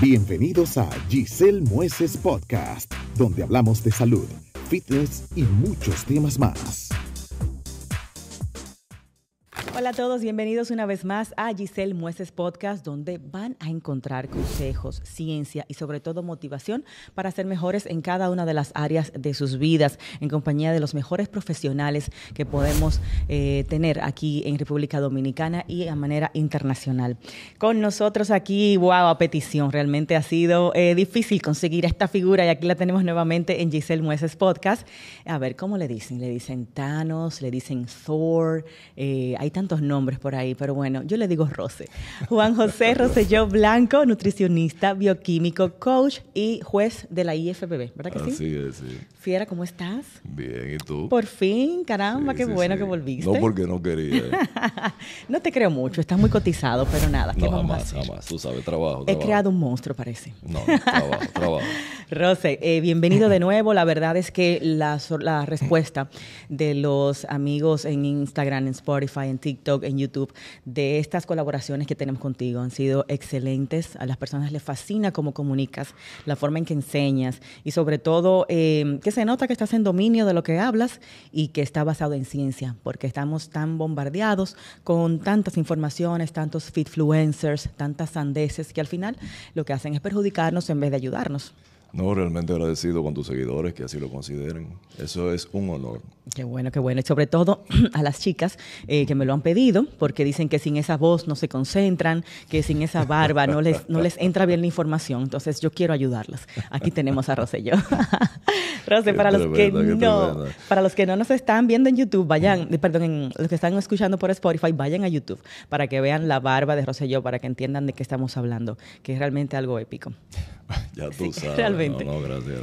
Bienvenidos a Giselle Mueces Podcast, donde hablamos de salud, fitness y muchos temas más. Hola a todos, bienvenidos una vez más a Giselle Mueces Podcast, donde van a encontrar consejos, ciencia y sobre todo motivación para ser mejores en cada una de las áreas de sus vidas, en compañía de los mejores profesionales que podemos eh, tener aquí en República Dominicana y a manera internacional. Con nosotros aquí, wow, a petición, realmente ha sido eh, difícil conseguir esta figura y aquí la tenemos nuevamente en Giselle Mueces Podcast. A ver, ¿cómo le dicen? Le dicen Thanos, le dicen Thor, eh, hay tantos nombres por ahí, pero bueno, yo le digo Rose. Juan José Roselló Blanco, nutricionista, bioquímico, coach y juez de la IFBB, ¿verdad que Así Es, Fiera, ¿cómo estás? Bien, ¿y tú? Por fin, caramba, qué bueno que volviste. No porque no quería. no te creo mucho, estás muy cotizado, pero nada, ¿qué no, jamás, jamás, tú sabes, trabajo, He creado un monstruo, parece. No, trabajo, trabajo. Rose, eh, bienvenido de nuevo. La verdad es que la, la respuesta de los amigos en Instagram, en Spotify, en TikTok, en YouTube, de estas colaboraciones que tenemos contigo. Han sido excelentes. A las personas les fascina cómo comunicas, la forma en que enseñas y sobre todo em, que se nota que estás en dominio de lo que hablas y que está basado en ciencia, porque estamos tan bombardeados con tantas informaciones, tantos fitfluencers, tantas sandeces que al final lo que hacen es perjudicarnos en vez de ayudarnos. No, realmente agradecido con tus seguidores que así lo consideren. Eso es un honor. Qué bueno, qué bueno. Y sobre todo a las chicas eh, que me lo han pedido, porque dicen que sin esa voz no se concentran, que sin esa barba no les, no les entra bien la información. Entonces yo quiero ayudarlas. Aquí tenemos a Rosello. Rose, para los que no, para los que no nos están viendo en YouTube, vayan, eh, perdón, los que están escuchando por Spotify, vayan a YouTube para que vean la barba de Rosello, para que entiendan de qué estamos hablando, que es realmente algo épico. Ya tú sabes. Realmente. No, gracias,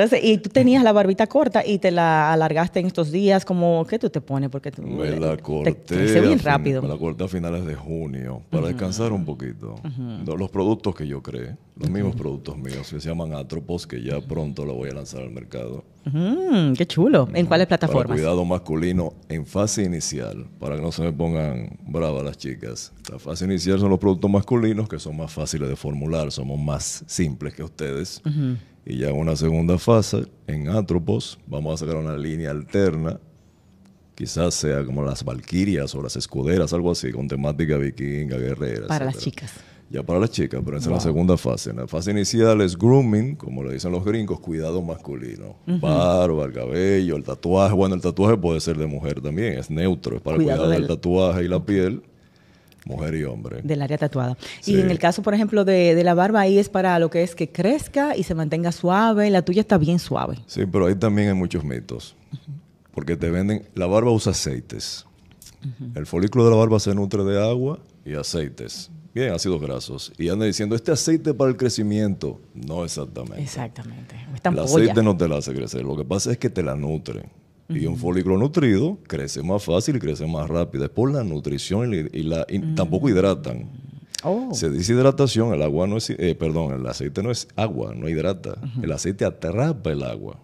gracias. y tú tenías la barbita corta y te la alargaste en estos días? Como, que tú te pones? Porque la eh, corté. Te, bien rápido. Me la corté a finales de junio para descansar un poquito. Los productos que yo creé, los mismos productos míos, que se llaman Atropos, que ya pronto lo voy a lanzar al mercado. Mm, ¡Qué chulo! ¿En cuáles plataformas? cuidado masculino en fase inicial, para que no se me pongan brava las chicas. La fase inicial son los productos masculinos que son más fáciles de formular, somos más simples que ustedes. Y ya en una segunda fase, en antropos, vamos a sacar una línea alterna, quizás sea como las valquirias o las escuderas, algo así, con temática vikinga, guerrera. Para las chicas. Ya para las chicas, pero esa es la segunda fase. En la fase inicial es grooming, como le dicen los gringos, cuidado masculino. Barba, el cabello, el tatuaje. Bueno, el tatuaje puede ser de mujer también, es neutro, es para cuidar del... el tatuaje y la piel Mujer y hombre. Del área tatuada. Y en el caso, por ejemplo, de, la barba, ahí es para lo que es que crezca y se mantenga suave. La tuya está bien suave. Sí, pero ahí también hay muchos mitos. Porque te venden, la barba usa aceites. El folículo de la barba se nutre de agua y aceites. Bien, ácidos grasos. Y anda diciendo, este aceite para el crecimiento. No exactamente. Exactamente. el aceite no te la hace crecer. Lo que pasa es que te la nutren. Y un folículo nutrido crece más fácil y crece más rápido. Es por la nutrición y, la, mm. tampoco hidratan. Oh. Se dice hidratación, el agua no es, eh, perdón, el aceite no es agua, no hidrata. El aceite atrapa el agua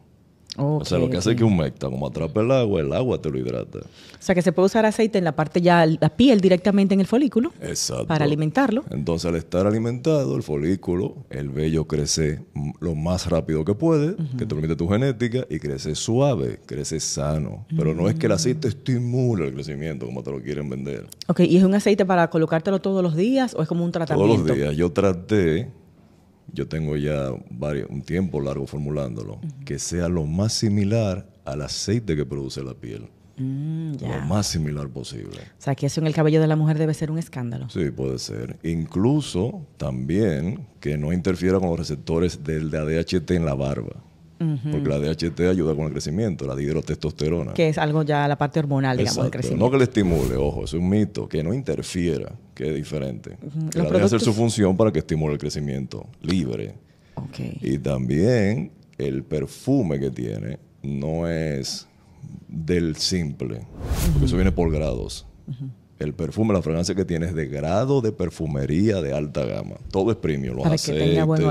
o sea, lo que hace es que humecta, como atrapa el agua, el agua te lo hidrata. O sea, que se puede usar aceite en la parte ya, la piel directamente en el folículo. Exacto. Para alimentarlo. Entonces, al estar alimentado, el folículo, el vello crece lo más rápido que puede, que te permite tu genética, y crece suave, crece sano. Pero no es que el mm. aceite estimule el crecimiento, como te lo quieren vender. Ok, ¿y es un aceite para colocártelo todos los días o es como un tratamiento? Todos los días. Yo traté yo tengo ya varios, un tiempo largo formulándolo, que sea lo más similar al aceite que produce la piel. Mm, lo más similar posible. O sea, que eso en el cabello de la mujer debe ser un escándalo. Sí, puede ser. Incluso también que no interfiera con los receptores del de en la barba. Porque la DHT ayuda con el crecimiento, la hidrotestosterona. Que es algo ya la parte hormonal, digamos, del crecimiento. No que le estimule, ojo, es un mito, que no interfiera, que es diferente. que hacer su función para que estimule el crecimiento libre. Y también el perfume que tiene no es del simple, porque eso viene por grados el perfume, la fragancia que tienes de grado de perfumería de alta gama. Todo es premium, los Para que tenga buen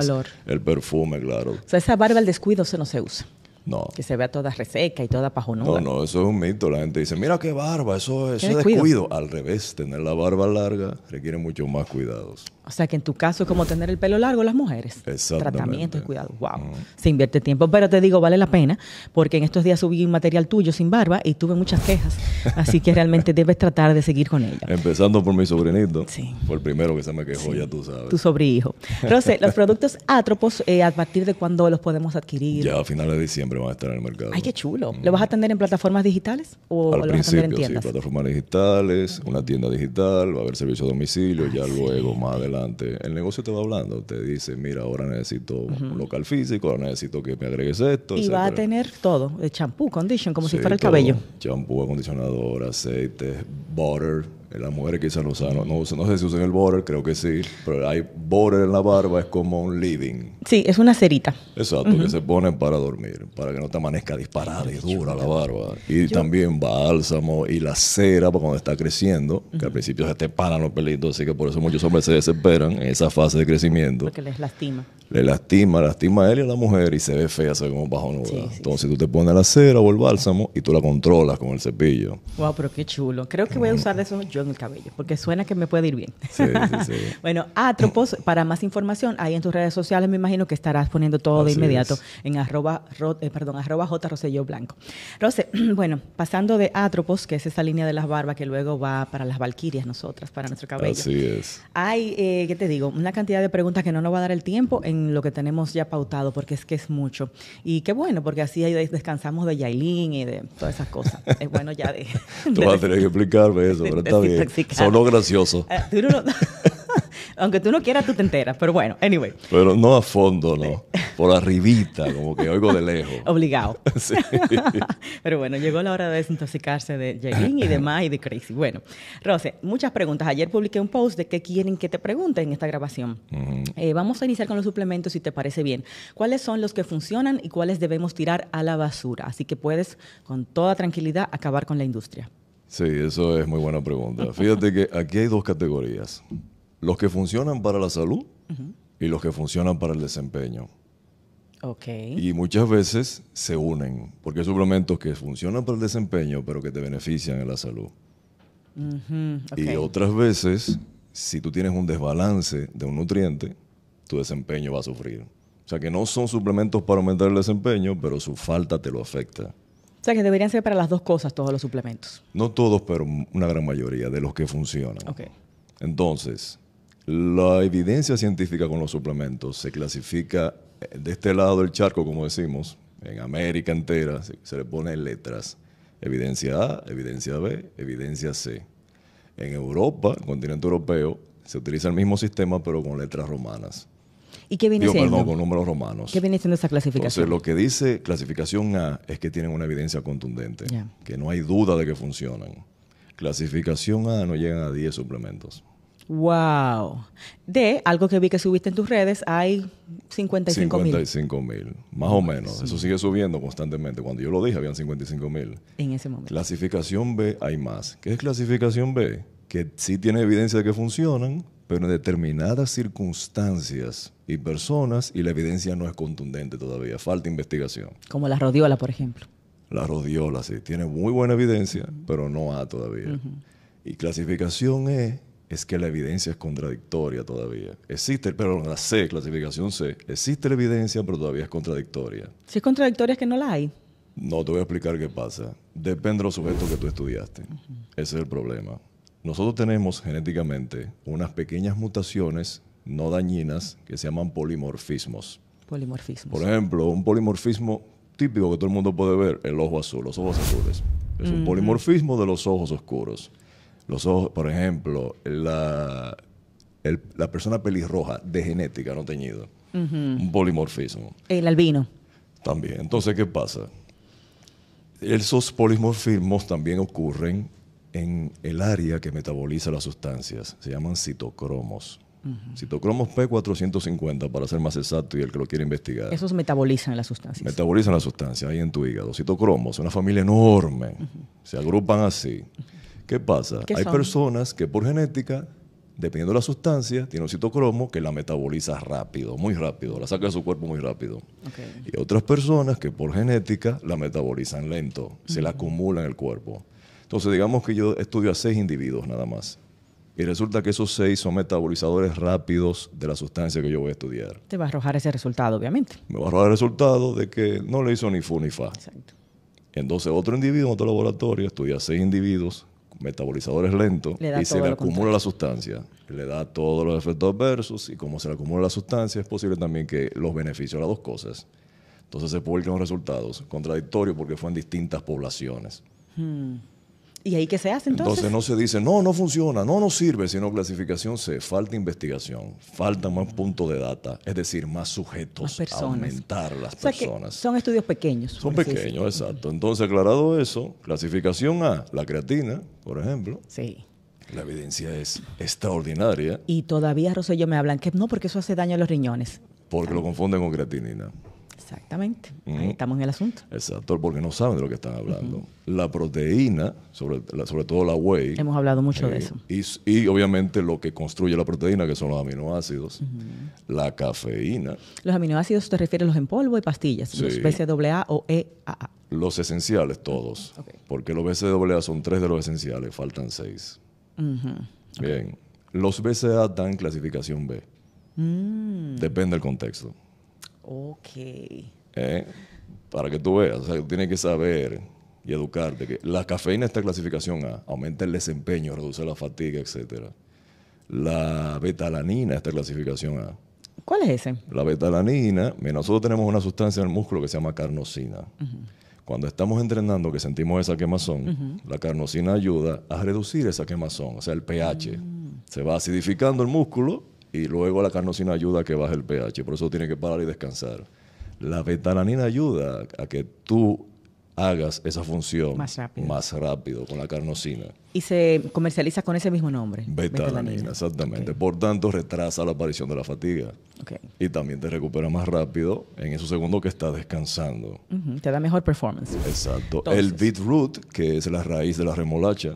El perfume, claro. O sea, esa barba al descuido se no se usa. No. Que se vea toda reseca y toda pajonuda. No, no, eso es un mito. La gente dice, mira qué barba, eso, es descuido. descuido. Al revés, tener la barba larga requiere mucho más cuidados. O sea que en tu caso es como tener el pelo largo las mujeres. Exacto. tratamiento y cuidado Se invierte tiempo. Pero te digo, vale la pena, porque en estos días subí un material tuyo sin barba y tuve muchas quejas. Así que realmente debes tratar de seguir con ella. Empezando por mi sobrinito. Sí. fue el primero que se me quejó, ya tú sabes. Tu sobrihijo. Entonces los productos Atropos, eh, ¿a partir de cuándo los podemos adquirir? Ya a finales de diciembre van a estar en el mercado. Ay, qué chulo. ¿Lo vas a tener en plataformas digitales o Al lo vas a tener en plataformas digitales, una tienda digital, va a haber servicio a domicilio, ya ah, luego más adelante el negocio te va hablando, te dice, mira, ahora necesito un local físico, ahora necesito que me agregues esto. Y va a tener todo, eh, champú, condition, como si fuera el cabello. Champú, acondicionador, aceite, butter, las mujeres quizás lo usan. No, no, no, sé si usan el border, creo que sí, pero hay border en la barba, es como un living. Sí, es una cerita. Exacto, que se ponen para dormir, para que no te amanezca disparada y dura la barba. Y también bálsamo y la cera para pues, cuando está creciendo, que al principio se te paran los pelitos, así que por eso muchos hombres se desesperan en esa fase de crecimiento. Porque les lastima. Le lastima, lastima a él y a la mujer y se ve fea, se ve como bajo nube. Entonces tú te pones la cera o el bálsamo y tú la controlas con el cepillo. Wow, pero qué chulo. Creo que voy a usar de esos en el cabello, porque suena que me puede ir bien. bueno, Atropos, para más información, ahí en tus redes sociales me imagino que estarás poniendo todo de inmediato en arroba, eh, perdón, arroba J Blanco. Rose, bueno, pasando de Atropos, que es esa línea de las barbas que luego va para las valquirias nosotras, para nuestro cabello. Así es. Hay, eh, ¿qué te digo? Una cantidad de preguntas que no nos va a dar el tiempo en lo que tenemos ya pautado, porque es que es mucho. Y qué bueno, porque así descansamos de Yailin y de todas esas cosas. es bueno ya de... Tú vas a tener que explicarme eso, pero está Solo Sonó gracioso. Eh, aunque tú no quieras, tú te enteras. Pero bueno, anyway. Pero no a fondo, ¿no? Por arribita, como que oigo de lejos. Obligado. Pero bueno, llegó la hora de desintoxicarse de Jelín y demás y de Crazy. Bueno, Rose, muchas preguntas. Ayer publiqué un post de qué quieren que te pregunten en esta grabación. Eh, vamos a iniciar con los suplementos, si te parece bien. ¿Cuáles son los que funcionan y cuáles debemos tirar a la basura? Así que puedes, con toda tranquilidad, acabar con la industria. Sí, eso es muy buena pregunta. Fíjate que aquí hay dos categorías. Los que funcionan para la salud y los que funcionan para el desempeño. Y muchas veces se unen, porque hay suplementos que funcionan para el desempeño, pero que te benefician en la salud. Y otras veces, si tú tienes un desbalance de un nutriente, tu desempeño va a sufrir. O sea que no son suplementos para aumentar el desempeño, pero su falta te lo afecta sea que deberían ser para las dos cosas todos los suplementos. No todos, pero una gran mayoría de los que funcionan. Entonces, la evidencia científica con los suplementos se clasifica eh, de este lado del charco, como decimos, en América entera, se, le pone letras. Evidencia A, evidencia B, evidencia C. En Europa, continente europeo, se utiliza el mismo sistema pero con letras romanas. ¿Y qué viene siendo? romanos. ¿Qué viene siendo esa clasificación? Entonces, lo que dice clasificación A es que tienen una evidencia contundente, que no hay duda de que funcionan. Clasificación A no llegan a 10 suplementos. Wow. De algo que vi que subiste en tus redes, hay 55 mil. mil, más o menos. Eso sigue subiendo constantemente. Cuando yo lo dije, habían 55 mil. En ese momento. Clasificación B hay más. ¿Qué es clasificación B? Que sí tiene evidencia de que funcionan, pero en determinadas circunstancias y personas, y la evidencia no es contundente todavía, falta investigación. Como la rodiola, por ejemplo. La rodiola, sí, tiene muy buena evidencia, pero no A todavía. Y clasificación E es que la evidencia es contradictoria todavía. Existe, pero la C, clasificación C, existe la evidencia, pero todavía es contradictoria. Si es contradictoria es que no la hay. No, te voy a explicar qué pasa. Depende de los sujetos que tú estudiaste. Ese es el problema. Nosotros tenemos genéticamente unas pequeñas mutaciones no dañinas que se llaman polimorfismos. Polimorfismos. Por ejemplo, un polimorfismo típico que todo el mundo puede ver, el ojo azul, los ojos azules. Es un polimorfismo de los ojos oscuros. Los ojos, por ejemplo, la, la persona pelirroja de genética no teñido. Un polimorfismo. El albino. También. Entonces, ¿qué pasa? Esos polimorfismos también ocurren en el área que metaboliza las sustancias. Se llaman citocromos. Citocromos P450, para ser más exacto, y el que lo quiere investigar. Esos metabolizan las sustancias. Metabolizan las sustancias ahí en tu hígado. Citocromos, una familia enorme. Se agrupan así. ¿Qué pasa? Hay personas que por genética, dependiendo de la sustancia, tienen un citocromo que la metaboliza rápido, muy rápido, la saca de su cuerpo muy rápido. Y otras personas que por genética la metabolizan lento, se la acumula en el cuerpo. Entonces, digamos que yo estudio a seis individuos nada más. Y resulta que esos seis son metabolizadores rápidos de la sustancia que yo voy a estudiar. Te va a arrojar ese resultado, obviamente. Me va a arrojar el resultado de que no le hizo ni fu ni fa. Exacto. Entonces, otro individuo en otro laboratorio estudia seis individuos, metabolizadores lentos, y se le acumula la sustancia. Le da todos los efectos adversos y como se le acumula la sustancia, es posible también que los beneficios las dos cosas. Entonces se publican los resultados, contradictorios porque fue en distintas poblaciones. Hmm. ¿Y ahí qué se hace entonces? Entonces no se dice, no, no funciona, no nos sirve, sino clasificación C, falta investigación, falta más punto de data, es decir, más sujetos, aumentar las personas. son estudios pequeños. Son pequeños, exacto. Entonces, aclarado eso, clasificación A, la creatina, por ejemplo. Sí. La evidencia es extraordinaria. Y todavía, Rosello, me hablan que no, porque eso hace daño a los riñones. Porque lo confunden con creatinina. Exactamente, ahí estamos en el asunto. Exacto, porque no saben de lo que están hablando. La proteína, sobre, todo la whey. Hemos hablado mucho de eh, eso. Y, obviamente lo que construye la proteína, que son los aminoácidos, la cafeína. Los aminoácidos te refieres a los en polvo y pastillas, los BCAA o EAA. Los esenciales todos, porque los BCAA son tres de los esenciales, faltan seis. Bien, los BCA dan clasificación B. Mm. Depende del contexto. Ok. Eh, para que tú veas, o sea, tú tienes que saber y educarte que la cafeína está clasificación A, aumenta el desempeño, reduce la fatiga, etcétera. La betalanina está clasificada clasificación A. ¿Cuál es ese? La betalanina, nosotros tenemos una sustancia en el músculo que se llama carnosina. Cuando estamos entrenando que sentimos esa quemazón, la carnosina ayuda a reducir esa quemazón, o sea, el pH. Mm. Se va acidificando el músculo y luego la carnosina ayuda a que baje el pH, por eso tiene que parar y descansar. La betalanina ayuda a que tú hagas esa función más rápido. con la carnosina. Y se comercializa con ese mismo nombre. Betalanina, exactamente. Por tanto, retrasa la aparición de la fatiga. Y también te recupera más rápido en esos segundos que estás descansando. Te da mejor performance. Exacto. El beetroot, que es la raíz de la remolacha.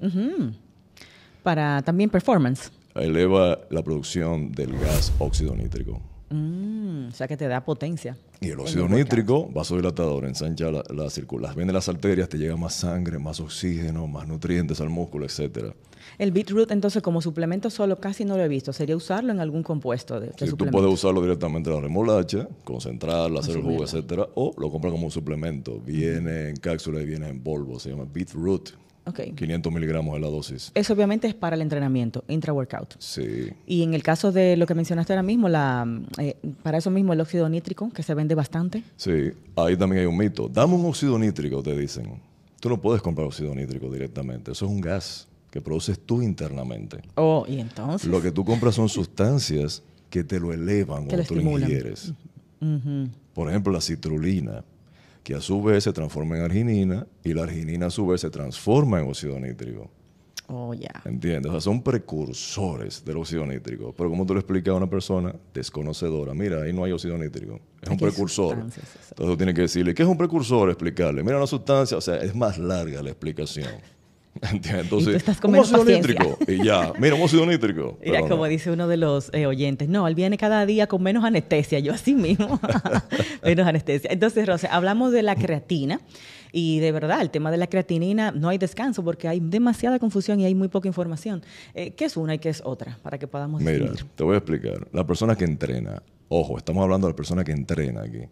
Para también performance eleva la producción del gas óxido nítrico. Mm, o sea que te da potencia. Y el óxido nítrico, vasodilatador, ensancha la, las circulas, de las arterias, te llega más sangre, más oxígeno, más nutrientes al músculo, etcétera. El beetroot, entonces, como suplemento solo casi no lo he visto. ¿Sería usarlo en algún compuesto de, Tú puedes usarlo directamente en la remolacha, concentrarla, hacer el jugo, etcétera, o lo compras como un suplemento. Viene en cápsula y viene en polvo. Se llama beetroot Okay. 500 miligramos es la dosis. Eso obviamente es para el entrenamiento, intra-workout. Sí. Y en el caso de lo que mencionaste ahora mismo, la, eh, para eso mismo el óxido nítrico, que se vende bastante. Sí, ahí también hay un mito. Dame un óxido nítrico, te dicen. Tú no puedes comprar óxido nítrico directamente, eso es un gas que produces tú internamente. Oh, y entonces. Lo que tú compras son sustancias que te lo elevan que tú lo ingieres. Por ejemplo, la citrulina que a su vez se transforma en arginina y la arginina a su vez se transforma en óxido nítrico. Oh, ya. ¿Entiendes? O sea, son precursores del óxido nítrico. Pero como tú le explicas a una persona desconocedora, mira, ahí no hay óxido nítrico. Es un precursor. Entonces tú tienes que decirle, ¿qué es un precursor? Explicarle, mira una sustancia, o sea, es más larga la explicación. Entonces, estás un Y ya, mira, hemos sido nítrico. Mira, como dice uno de los eh, oyentes, no, él viene cada día con menos anestesia, yo así mismo, menos anestesia. Entonces, Rosa, hablamos de la creatina. Y de verdad, el tema de la creatinina no hay descanso porque hay demasiada confusión y hay muy poca información. Eh, ¿Qué es una y qué es otra? Para que podamos Mira, te voy a explicar. La persona que entrena, ojo, estamos hablando de la persona que entrena aquí.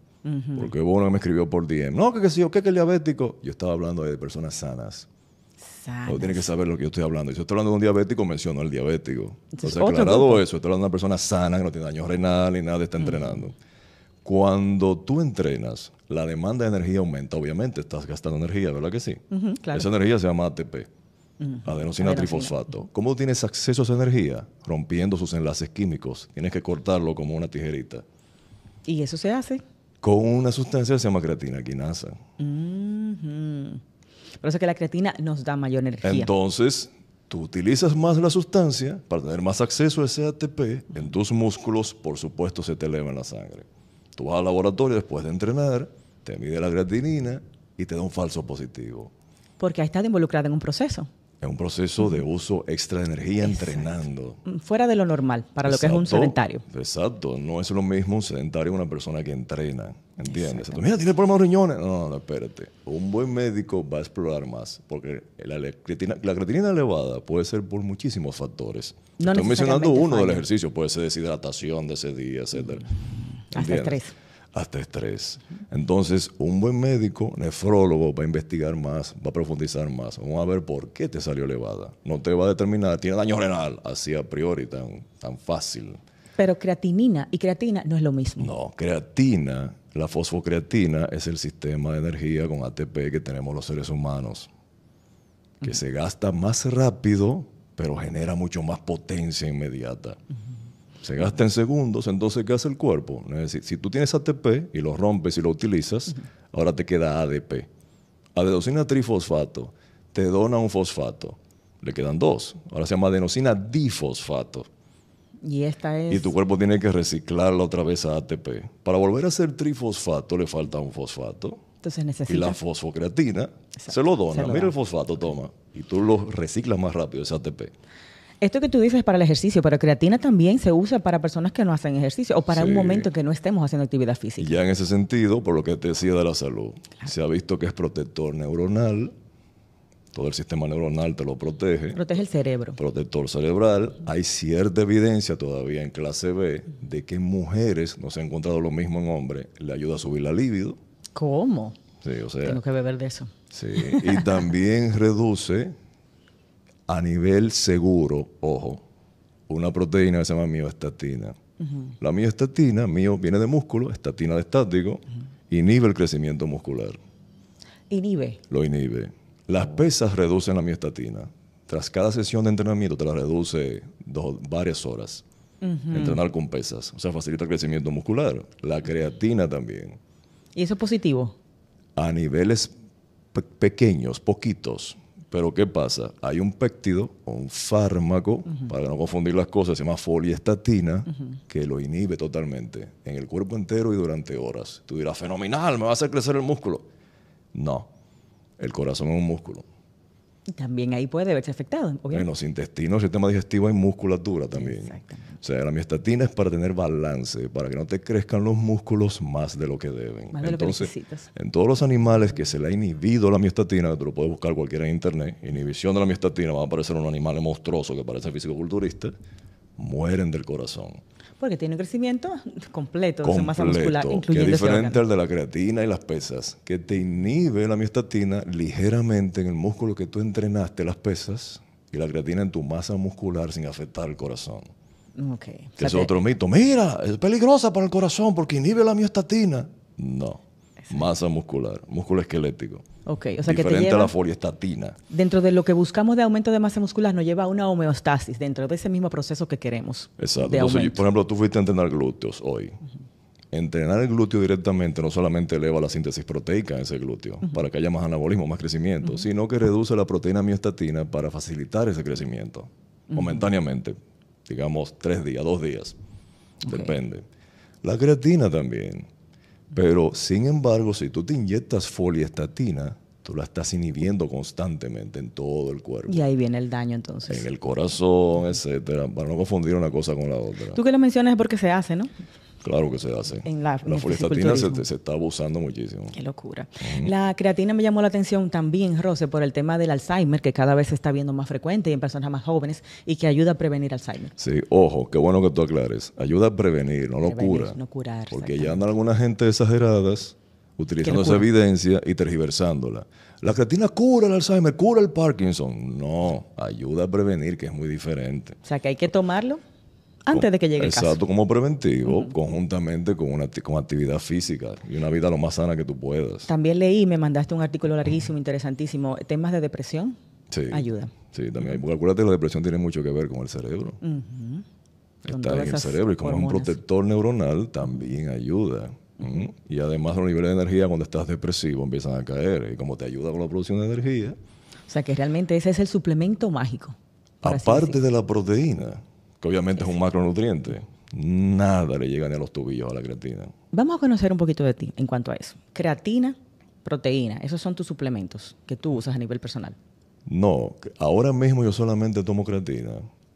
Porque hubo me escribió por DM, no, que, qué sí, o que, que el diabético. Yo estaba hablando de personas sanas. O tiene que saber lo que yo estoy hablando. Y si estoy hablando de un diabético, menciono al diabético. Entonces, aclarado eso, estoy hablando de una persona sana que no tiene daño renal ni nada, está mm. entrenando. Cuando tú entrenas, la demanda de energía aumenta, obviamente, estás gastando energía, ¿verdad que sí? Esa energía se llama ATP, mm. adenosina, trifosfato. ¿Cómo tienes acceso a esa energía? Rompiendo sus enlaces químicos. Tienes que cortarlo como una tijerita. ¿Y eso se hace? Con una sustancia que se llama creatina quinasa. Por eso que la creatina nos da mayor energía. Entonces, tú utilizas más la sustancia para tener más acceso a ese ATP en tus músculos, por supuesto se te eleva en la sangre. Tú vas al laboratorio después de entrenar, te mide la creatinina y te da un falso positivo. Porque ahí estás involucrada en un proceso. Es un proceso de uso extra de energía entrenando. Mm, fuera de lo normal, para lo que es un sedentario. Exacto, no es lo mismo un sedentario una persona que entrena. ¿Entiendes? Mira, tiene problemas de riñones. No, no, espérate. Un buen médico va a explorar más, porque la la creatinina elevada puede ser por muchísimos factores. No Estoy mencionando uno del ejercicio, puede ser deshidratación de ese día, etc. Hasta estrés hasta estrés. Entonces, un buen médico, nefrólogo, va a investigar más, va a profundizar más. Vamos a ver por qué te salió elevada. No te va a determinar, tiene daño renal, así a priori, tan, tan fácil. Pero creatinina y creatina no es lo mismo. No, creatina, la fosfocreatina es el sistema de energía con ATP que tenemos los seres humanos, que se gasta más rápido, pero genera mucho más potencia inmediata se gasta en segundos, entonces ¿qué hace el cuerpo? Es decir, si tú tienes ATP y lo rompes y lo utilizas, ahora te queda ADP. Adenosina trifosfato te dona un fosfato. Le quedan dos. Ahora se llama adenosina difosfato. Y esta Y tu cuerpo tiene que reciclarla otra vez a ATP. Para volver a ser trifosfato le falta un fosfato. Entonces necesita... Y la fosfocreatina se lo dona. Mira el fosfato, toma. Y tú lo reciclas más rápido, ese ATP. Esto que tú dices es para el ejercicio, pero creatina también se usa para personas que no hacen ejercicio o para un momento que no estemos haciendo actividad física. Ya en ese sentido, por lo que te decía de la salud, se ha visto que es protector neuronal, todo el sistema neuronal te lo protege. Protege el cerebro. Protector cerebral. Hay cierta evidencia todavía en clase B de que en mujeres, no se ha encontrado lo mismo en hombres, le ayuda a subir la libido. ¿Cómo? Sí, o sea. Tengo que beber de eso. Sí, y también reduce a nivel seguro, ojo, una proteína que se llama miostatina. La miostatina, mío viene de músculo, estatina de estático, inhibe el crecimiento muscular. Inhibe. Lo inhibe. Las oh. pesas reducen la miostatina. Tras cada sesión de entrenamiento te la reduce dos, varias horas. Entrenar con pesas. O sea, facilita el crecimiento muscular. La creatina también. ¿Y eso es positivo? A niveles pequeños, poquitos. Pero ¿qué pasa? Hay un péptido o un fármaco, para no confundir las cosas, se llama foliestatina, que lo inhibe totalmente en el cuerpo entero y durante horas. Tú dirás, fenomenal, me va a hacer crecer el músculo. No, el corazón es un músculo. También ahí puede haberse afectado, obviamente. En los intestinos, sistema digestivo, y musculatura también. O sea, la miestatina es para tener balance, para que no te crezcan los músculos más de lo que deben. Más Entonces, lo que en todos los animales que se le ha inhibido la miestatina, te lo puedes buscar cualquiera en internet, inhibición de la miestatina, va a aparecer un animal monstruoso que parece físico-culturista, mueren del corazón porque tiene un crecimiento completo, de su masa muscular, incluyendo que es diferente al de la creatina y las pesas, que te inhibe la miostatina ligeramente en el músculo que tú entrenaste las pesas y la creatina en tu masa muscular sin afectar el corazón. Okay. Que es otro mito. Mira, es peligrosa para el corazón porque inhibe la miostatina. No masa muscular, músculo esquelético. Ok, o sea Diferente que te a la foliestatina. Dentro de lo que buscamos de aumento de masa muscular, nos lleva a una homeostasis dentro de ese mismo proceso que queremos. Exacto. por ejemplo, tú fuiste a entrenar glúteos hoy. Entrenar el glúteo directamente no solamente eleva la síntesis proteica en ese glúteo para que haya más anabolismo, más crecimiento, sino que reduce la proteína miostatina para facilitar ese crecimiento momentáneamente, digamos tres días, dos días, depende. La creatina también pero sin embargo, si tú te inyectas foliestatina, tú la estás inhibiendo constantemente en todo el cuerpo. Y ahí viene el daño entonces. En el corazón, etcétera, para no confundir una cosa con la otra. Tú que lo mencionas es porque se hace, ¿no? Claro que se hace. En la, la se, está abusando muchísimo. Qué locura. La creatina me llamó la atención también, Rose, por el tema del Alzheimer, que cada vez se está viendo más frecuente y en personas más jóvenes y que ayuda a prevenir Alzheimer. Sí, ojo, qué bueno que tú aclares. Ayuda a prevenir, no lo cura. No curar. Porque ya andan algunas gente exageradas utilizando esa evidencia y tergiversándola. La creatina cura el Alzheimer, cura el Parkinson. No, ayuda a prevenir, que es muy diferente. O sea, que hay que tomarlo antes de que llegue el caso. Exacto, como preventivo, conjuntamente con, una, actividad física y una vida lo más sana que tú puedas. También leí, me mandaste un artículo larguísimo, interesantísimo, temas de depresión. Sí. Ayuda. Sí, también. porque la depresión tiene mucho que ver con el cerebro. Está en el cerebro y como es un protector neuronal, también ayuda. Y además los niveles de energía cuando estás depresivo empiezan a caer. Y como te ayuda con la producción de energía. O sea que realmente ese es el suplemento mágico. Aparte de la proteína, que obviamente es un macronutriente, nada le llega ni a los tubillos a la creatina. Vamos a conocer un poquito de ti en cuanto a eso. Creatina, proteína, esos son tus suplementos que tú usas a nivel personal. No, ahora mismo yo solamente tomo creatina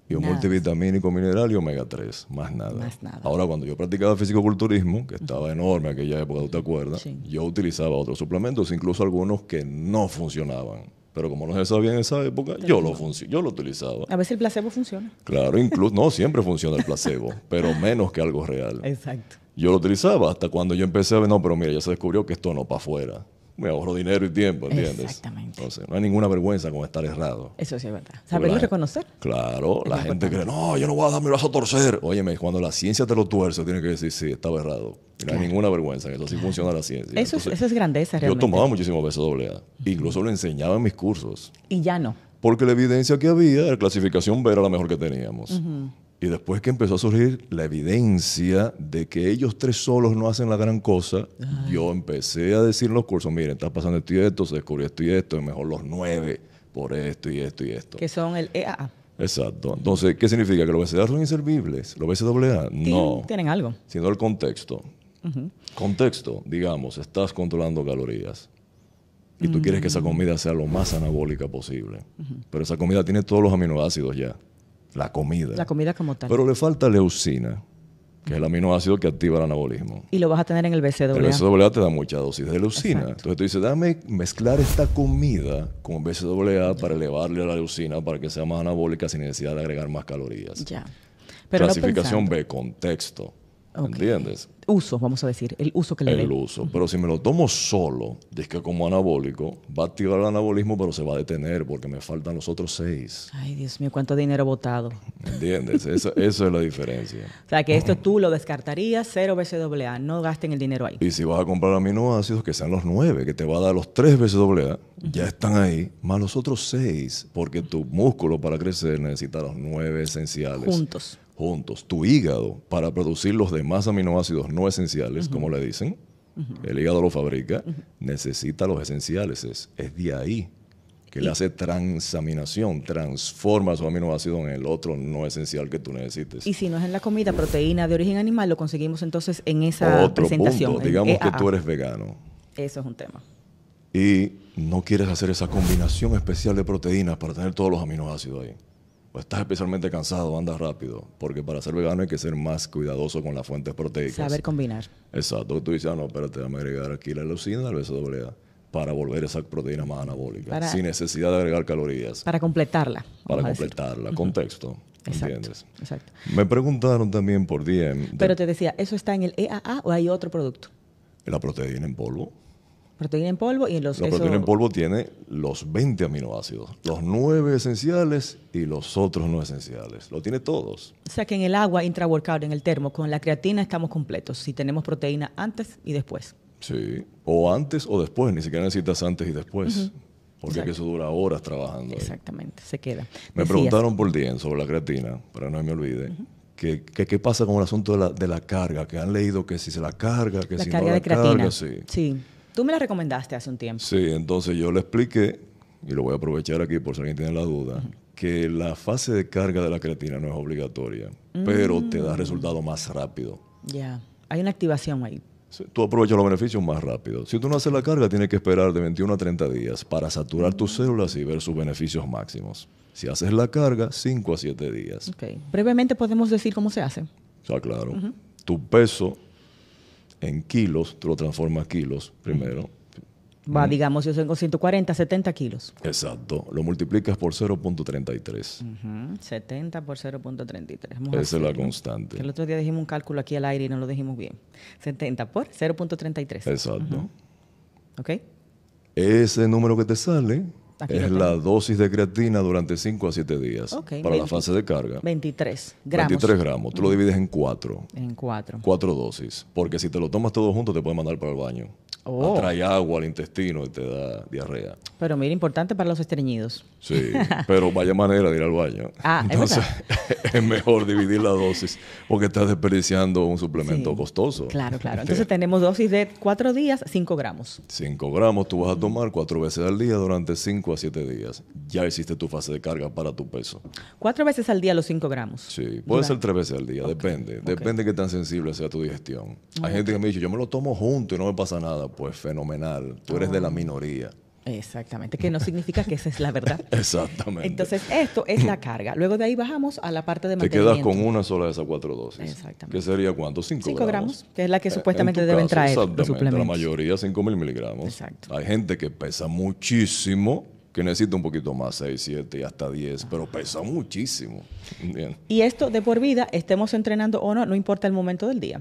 y un multivitamínico mineral y omega 3, más nada. más nada. Ahora, cuando yo practicaba fisicoculturismo, que estaba enorme aquella época, te acuerdas? Yo utilizaba otros suplementos, incluso algunos que no funcionaban. Pero como no se sabía en esa época, yo lo, yo lo utilizaba. A veces el placebo funciona. Claro, incluso, no, siempre funciona el placebo, pero menos que algo real. Exacto. Yo lo utilizaba hasta cuando yo empecé a ver, no, pero mira, ya se descubrió que esto no para afuera me ahorro dinero y tiempo, ¿entiendes? Exactamente. Entonces, no hay ninguna vergüenza con estar errado. Eso sí es verdad. Saberlo reconocer. Claro, la gente cree, no, yo no voy a darme mi vaso a torcer. Óyeme, cuando la ciencia te lo tuerce, tiene que decir, sí, estaba errado. No hay ninguna vergüenza, que eso sí funciona la ciencia. Eso, es, eso es grandeza realmente. Yo tomaba muchísimas doble A. incluso lo enseñaba en mis cursos. Y ya no. Porque la evidencia que había, la clasificación B era la mejor que teníamos. Y después que empezó a surgir la evidencia de que ellos tres solos no hacen la gran cosa, yo empecé a decir en los cursos, miren, está pasando esto y esto, se descubrió esto y esto, es mejor los nueve por esto y esto y esto. Que son el EAA. Exacto. Entonces, ¿qué significa? ¿Que los BCA son inservibles? ¿Los BCAA? No. Tienen algo. Sino el contexto. Contexto, digamos, estás controlando calorías y tú mm. quieres que esa comida sea lo más anabólica posible. Pero esa comida tiene todos los aminoácidos ya la comida. La comida como tal. Pero le falta leucina, que es el aminoácido que activa el anabolismo. Y lo vas a tener en el BCAA. El BCAA te da mucha dosis de leucina. Entonces tú dices, dame mezclar esta comida con BCAA para elevarle la leucina para que sea más anabólica sin necesidad de agregar más calorías. Ya. Clasificación B, contexto. ¿Entiendes? Uso, vamos a decir, el uso que le El uso. Pero si me lo tomo solo, es que como anabólico, va a activar el anabolismo, pero se va a detener porque me faltan los otros seis. Ay, Dios mío, cuánto dinero botado. ¿Entiendes? Esa, es la diferencia. O sea, que esto tú lo descartarías, cero BCAA, no gasten el dinero ahí. Y si vas a comprar aminoácidos, que sean los nueve, que te va a dar los tres BCAA, ya están ahí, más los otros seis, porque tu músculo para crecer necesita los nueve esenciales. Juntos juntos. Tu hígado, para producir los demás aminoácidos no esenciales, como le dicen, el hígado lo fabrica, necesita los esenciales. Es, de ahí que le hace transaminación, transforma su aminoácido en el otro no esencial que tú necesites. Y si no es en la comida, proteína de origen animal, lo conseguimos entonces en esa presentación. Digamos que e tú eres vegano. Eso es un tema. Y no quieres hacer esa combinación especial de proteínas para tener todos los aminoácidos ahí o pues estás especialmente cansado, anda rápido. Porque para ser vegano hay que ser más cuidadoso con las fuentes proteicas. Saber combinar. Exacto. Tú dices, ah, no, espérate, a agregar aquí la leucina, la BCAA, para volver esa proteína más anabólica, sin necesidad de agregar calorías. Para completarla. Para completarla, contexto. ¿Entiendes? Exacto, exacto. Me preguntaron también por DM. Pero te decía, ¿eso está en el EAA o hay otro producto? La proteína en polvo. Proteína en polvo y en los... La proteína en polvo tiene los 20 aminoácidos, los 9 esenciales y los otros no esenciales. Lo tiene todos. O sea que en el agua intra en el termo, con la creatina estamos completos si tenemos proteína antes y después. Sí, o antes o después, ni siquiera necesitas antes y después. Porque eso dura horas trabajando. Exactamente, se queda. Me preguntaron por día sobre la creatina, para no me olvide. que, ¿Qué pasa con el asunto de la, carga? Que han leído que si se la carga, que si no la de creatina. carga, sí. Tú me la recomendaste hace un tiempo. Sí, entonces yo le expliqué, y lo voy a aprovechar aquí por si alguien tiene la duda, que la fase de carga de la creatina no es obligatoria, mm. pero te da resultado más rápido. Ya, hay una activación ahí. Tú aprovechas los beneficios más rápido. Si tú no haces la carga, tienes que esperar de 21 a 30 días para saturar tus mm. células y ver sus beneficios máximos. Si haces la carga, 5 a 7 días. Okay. Brevemente podemos decir cómo se hace. Está claro. Tu peso en kilos, tú lo transformas a kilos primero. Va, mm. digamos, yo tengo 140, 70 kilos. Exacto. Lo multiplicas por 0.33. 70 por 0.33. Esa es la constante. el otro día dijimos un cálculo aquí al aire y no lo dijimos bien. 70 por 0.33. Exacto. ¿Ok? Ese número que te sale es la dosis de creatina durante 5 a 7 días para la fase de carga. 23 gramos. 23 gramos. Tú lo divides en 4. En 4. cuatro dosis. Porque si te lo tomas todo junto, te puede mandar para el baño. Oh. Trae agua al intestino y te da diarrea. Pero mira, importante para los estreñidos. Sí, pero vaya manera de ir al baño. Ah, Entonces, es mejor dividir la dosis porque estás desperdiciando un suplemento costoso. Claro, claro. Entonces tenemos dosis de cuatro días, cinco gramos. Cinco gramos tú vas a tomar cuatro veces al día durante cinco a siete días. Ya existe tu fase de carga para tu peso. ¿Cuatro veces al día los cinco gramos. Sí, puede ser tres veces al día, depende. Depende de qué tan sensible sea tu digestión. Hay gente que me dice, yo me lo tomo junto y no me pasa nada. Pues fenomenal, tú eres de la minoría. Exactamente, que no significa que esa es la verdad. Exactamente. Entonces, esto es la carga. Luego de ahí bajamos a la parte de mantenimiento. Te quedas con una sola de esas cuatro dosis. Exactamente. ¿Qué sería cuánto? Cinco, cinco gramos. que es la que eh, supuestamente deben traer los suplementos. La mayoría, cinco mil miligramos. Exacto. Hay gente que pesa muchísimo, que necesita un poquito más, 6, 7 y hasta 10, pero pesa muchísimo. Bien. Y esto de por vida, estemos entrenando o no, no importa el momento del día.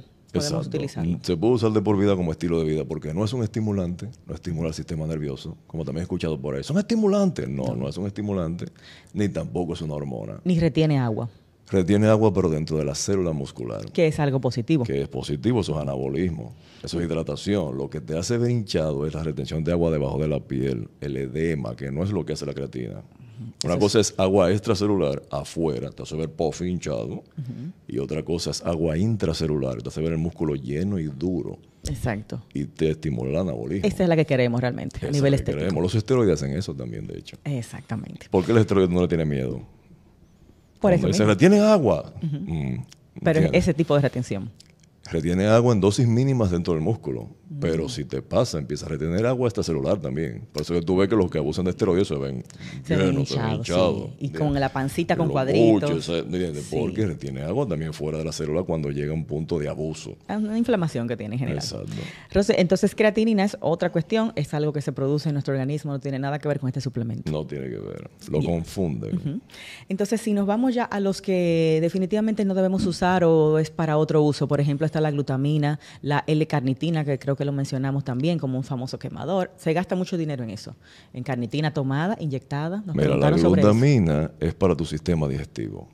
Se puede usar de por vida como estilo de vida, porque no es un estimulante, no estimula el sistema nervioso, como también he escuchado por ahí. ¿Son estimulantes? No, no, no es un estimulante, ni tampoco es una hormona. Ni retiene agua. Retiene agua, pero dentro de la célula muscular. Que es algo positivo. Que es positivo, eso es anabolismo, eso es hidratación. Lo que te hace ver hinchado es la retención de agua debajo de la piel, el edema, que no es lo que hace la creatina. Una cosa es agua extracelular afuera, te hace ver pofinchado, hinchado, y otra cosa es agua intracelular, te hace ver el músculo lleno y duro. Exacto. Y te estimula la anabolismo. Esa es la que queremos realmente, a nivel estético. Queremos. Los esteroides hacen eso también, de hecho. Exactamente. porque qué el esteroide no le tiene miedo? Por Se retiene agua. Mm, Pero ese tipo de retención. Retiene agua en dosis mínimas dentro del músculo pero si te pasa, empieza a retener agua esta celular también. Por eso que tú ves que los que abusan de esteroides se ven se ven hinchados. Y con la pancita con cuadritos. Porque retiene agua también fuera de la célula cuando llega a un punto de abuso. Es una inflamación que tiene en general. Exacto. Entonces, creatinina es otra cuestión, es algo que se produce en nuestro organismo, no tiene nada que ver con este suplemento. No tiene que ver, lo confunde Entonces, si nos vamos ya a los que definitivamente no debemos usar o es para otro uso, por ejemplo, está la glutamina, la L-carnitina, que creo que lo mencionamos también como un famoso quemador. Se gasta mucho dinero en eso, en carnitina tomada, inyectada. la glutamina es para tu sistema digestivo.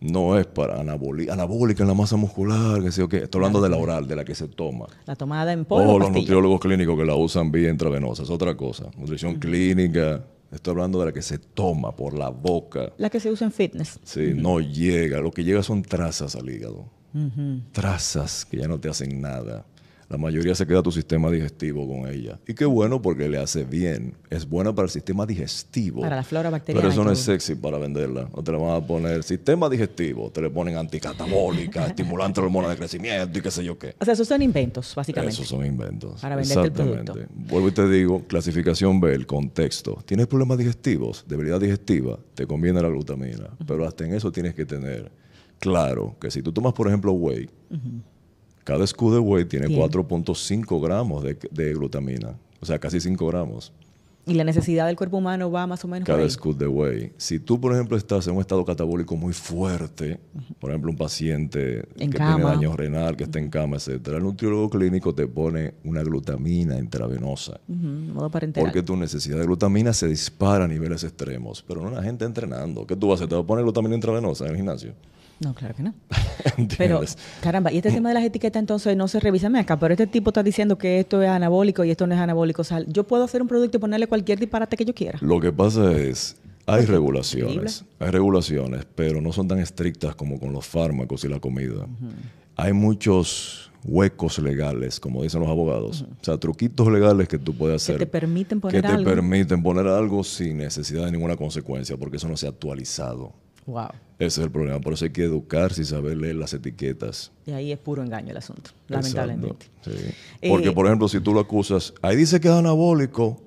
No es para anabólica en la masa muscular, que sé yo Estoy hablando de la oral, de la que se toma. La tomada en polvo. O, los nutriólogos clínicos que la usan bien intravenosa, es otra cosa. Nutrición clínica, Estoy hablando de la que se toma por la boca. La que se usa en fitness. Sí, no llega. Lo que llega son trazas al hígado. Trazas que ya no te hacen nada. La mayoría se queda tu sistema digestivo con ella. Y qué bueno porque le hace bien. Es buena para el sistema digestivo. Para la flora bacteriana. Pero eso no es sexy para venderla. O te la van a poner sistema digestivo. Te le ponen anticatabólica, estimulante hormona de crecimiento y qué sé yo qué. O sea, esos son inventos, básicamente. Esos son inventos. Para venderte el Vuelvo y te digo, clasificación B, el contexto. ¿Tienes problemas digestivos? Debilidad digestiva. Te conviene la glutamina. Pero hasta en eso tienes que tener claro que si tú tomas, por ejemplo, whey, cada scoop de whey tiene 4.5 gramos de, glutamina, o sea, casi 5 gramos. Y la necesidad del cuerpo humano va más o menos. Cada scoop de whey. Si tú, por ejemplo, estás en un estado catabólico muy fuerte, por ejemplo, un paciente que tiene daño renal, que está en cama, etcétera, el nutriólogo clínico te pone una glutamina intravenosa. Porque tu necesidad de glutamina se dispara a niveles extremos. Pero no la gente entrenando. ¿Qué tú vas a hacer? ¿Te vas a poner glutamina intravenosa en el gimnasio? No, claro que no. pero, caramba, y este tema de las etiquetas entonces no se revisa acá, pero este tipo está diciendo que esto es anabólico y esto no es anabólico. O sea, yo puedo hacer un producto y ponerle cualquier disparate que yo quiera. Lo que pasa es, hay regulaciones, hay regulaciones, pero no son tan estrictas como con los fármacos y la comida. Hay muchos huecos legales, como dicen los abogados, o sea, truquitos legales que tú puedes hacer. te permiten poner algo. Que te permiten poner algo sin necesidad de ninguna consecuencia, porque eso no se ha actualizado. Wow. Ese es el problema. Por eso hay que educarse y saber leer las etiquetas. Y ahí es puro engaño el asunto, lamentablemente. Eh, Porque, por ejemplo, si tú lo acusas, ahí dice que es anabólico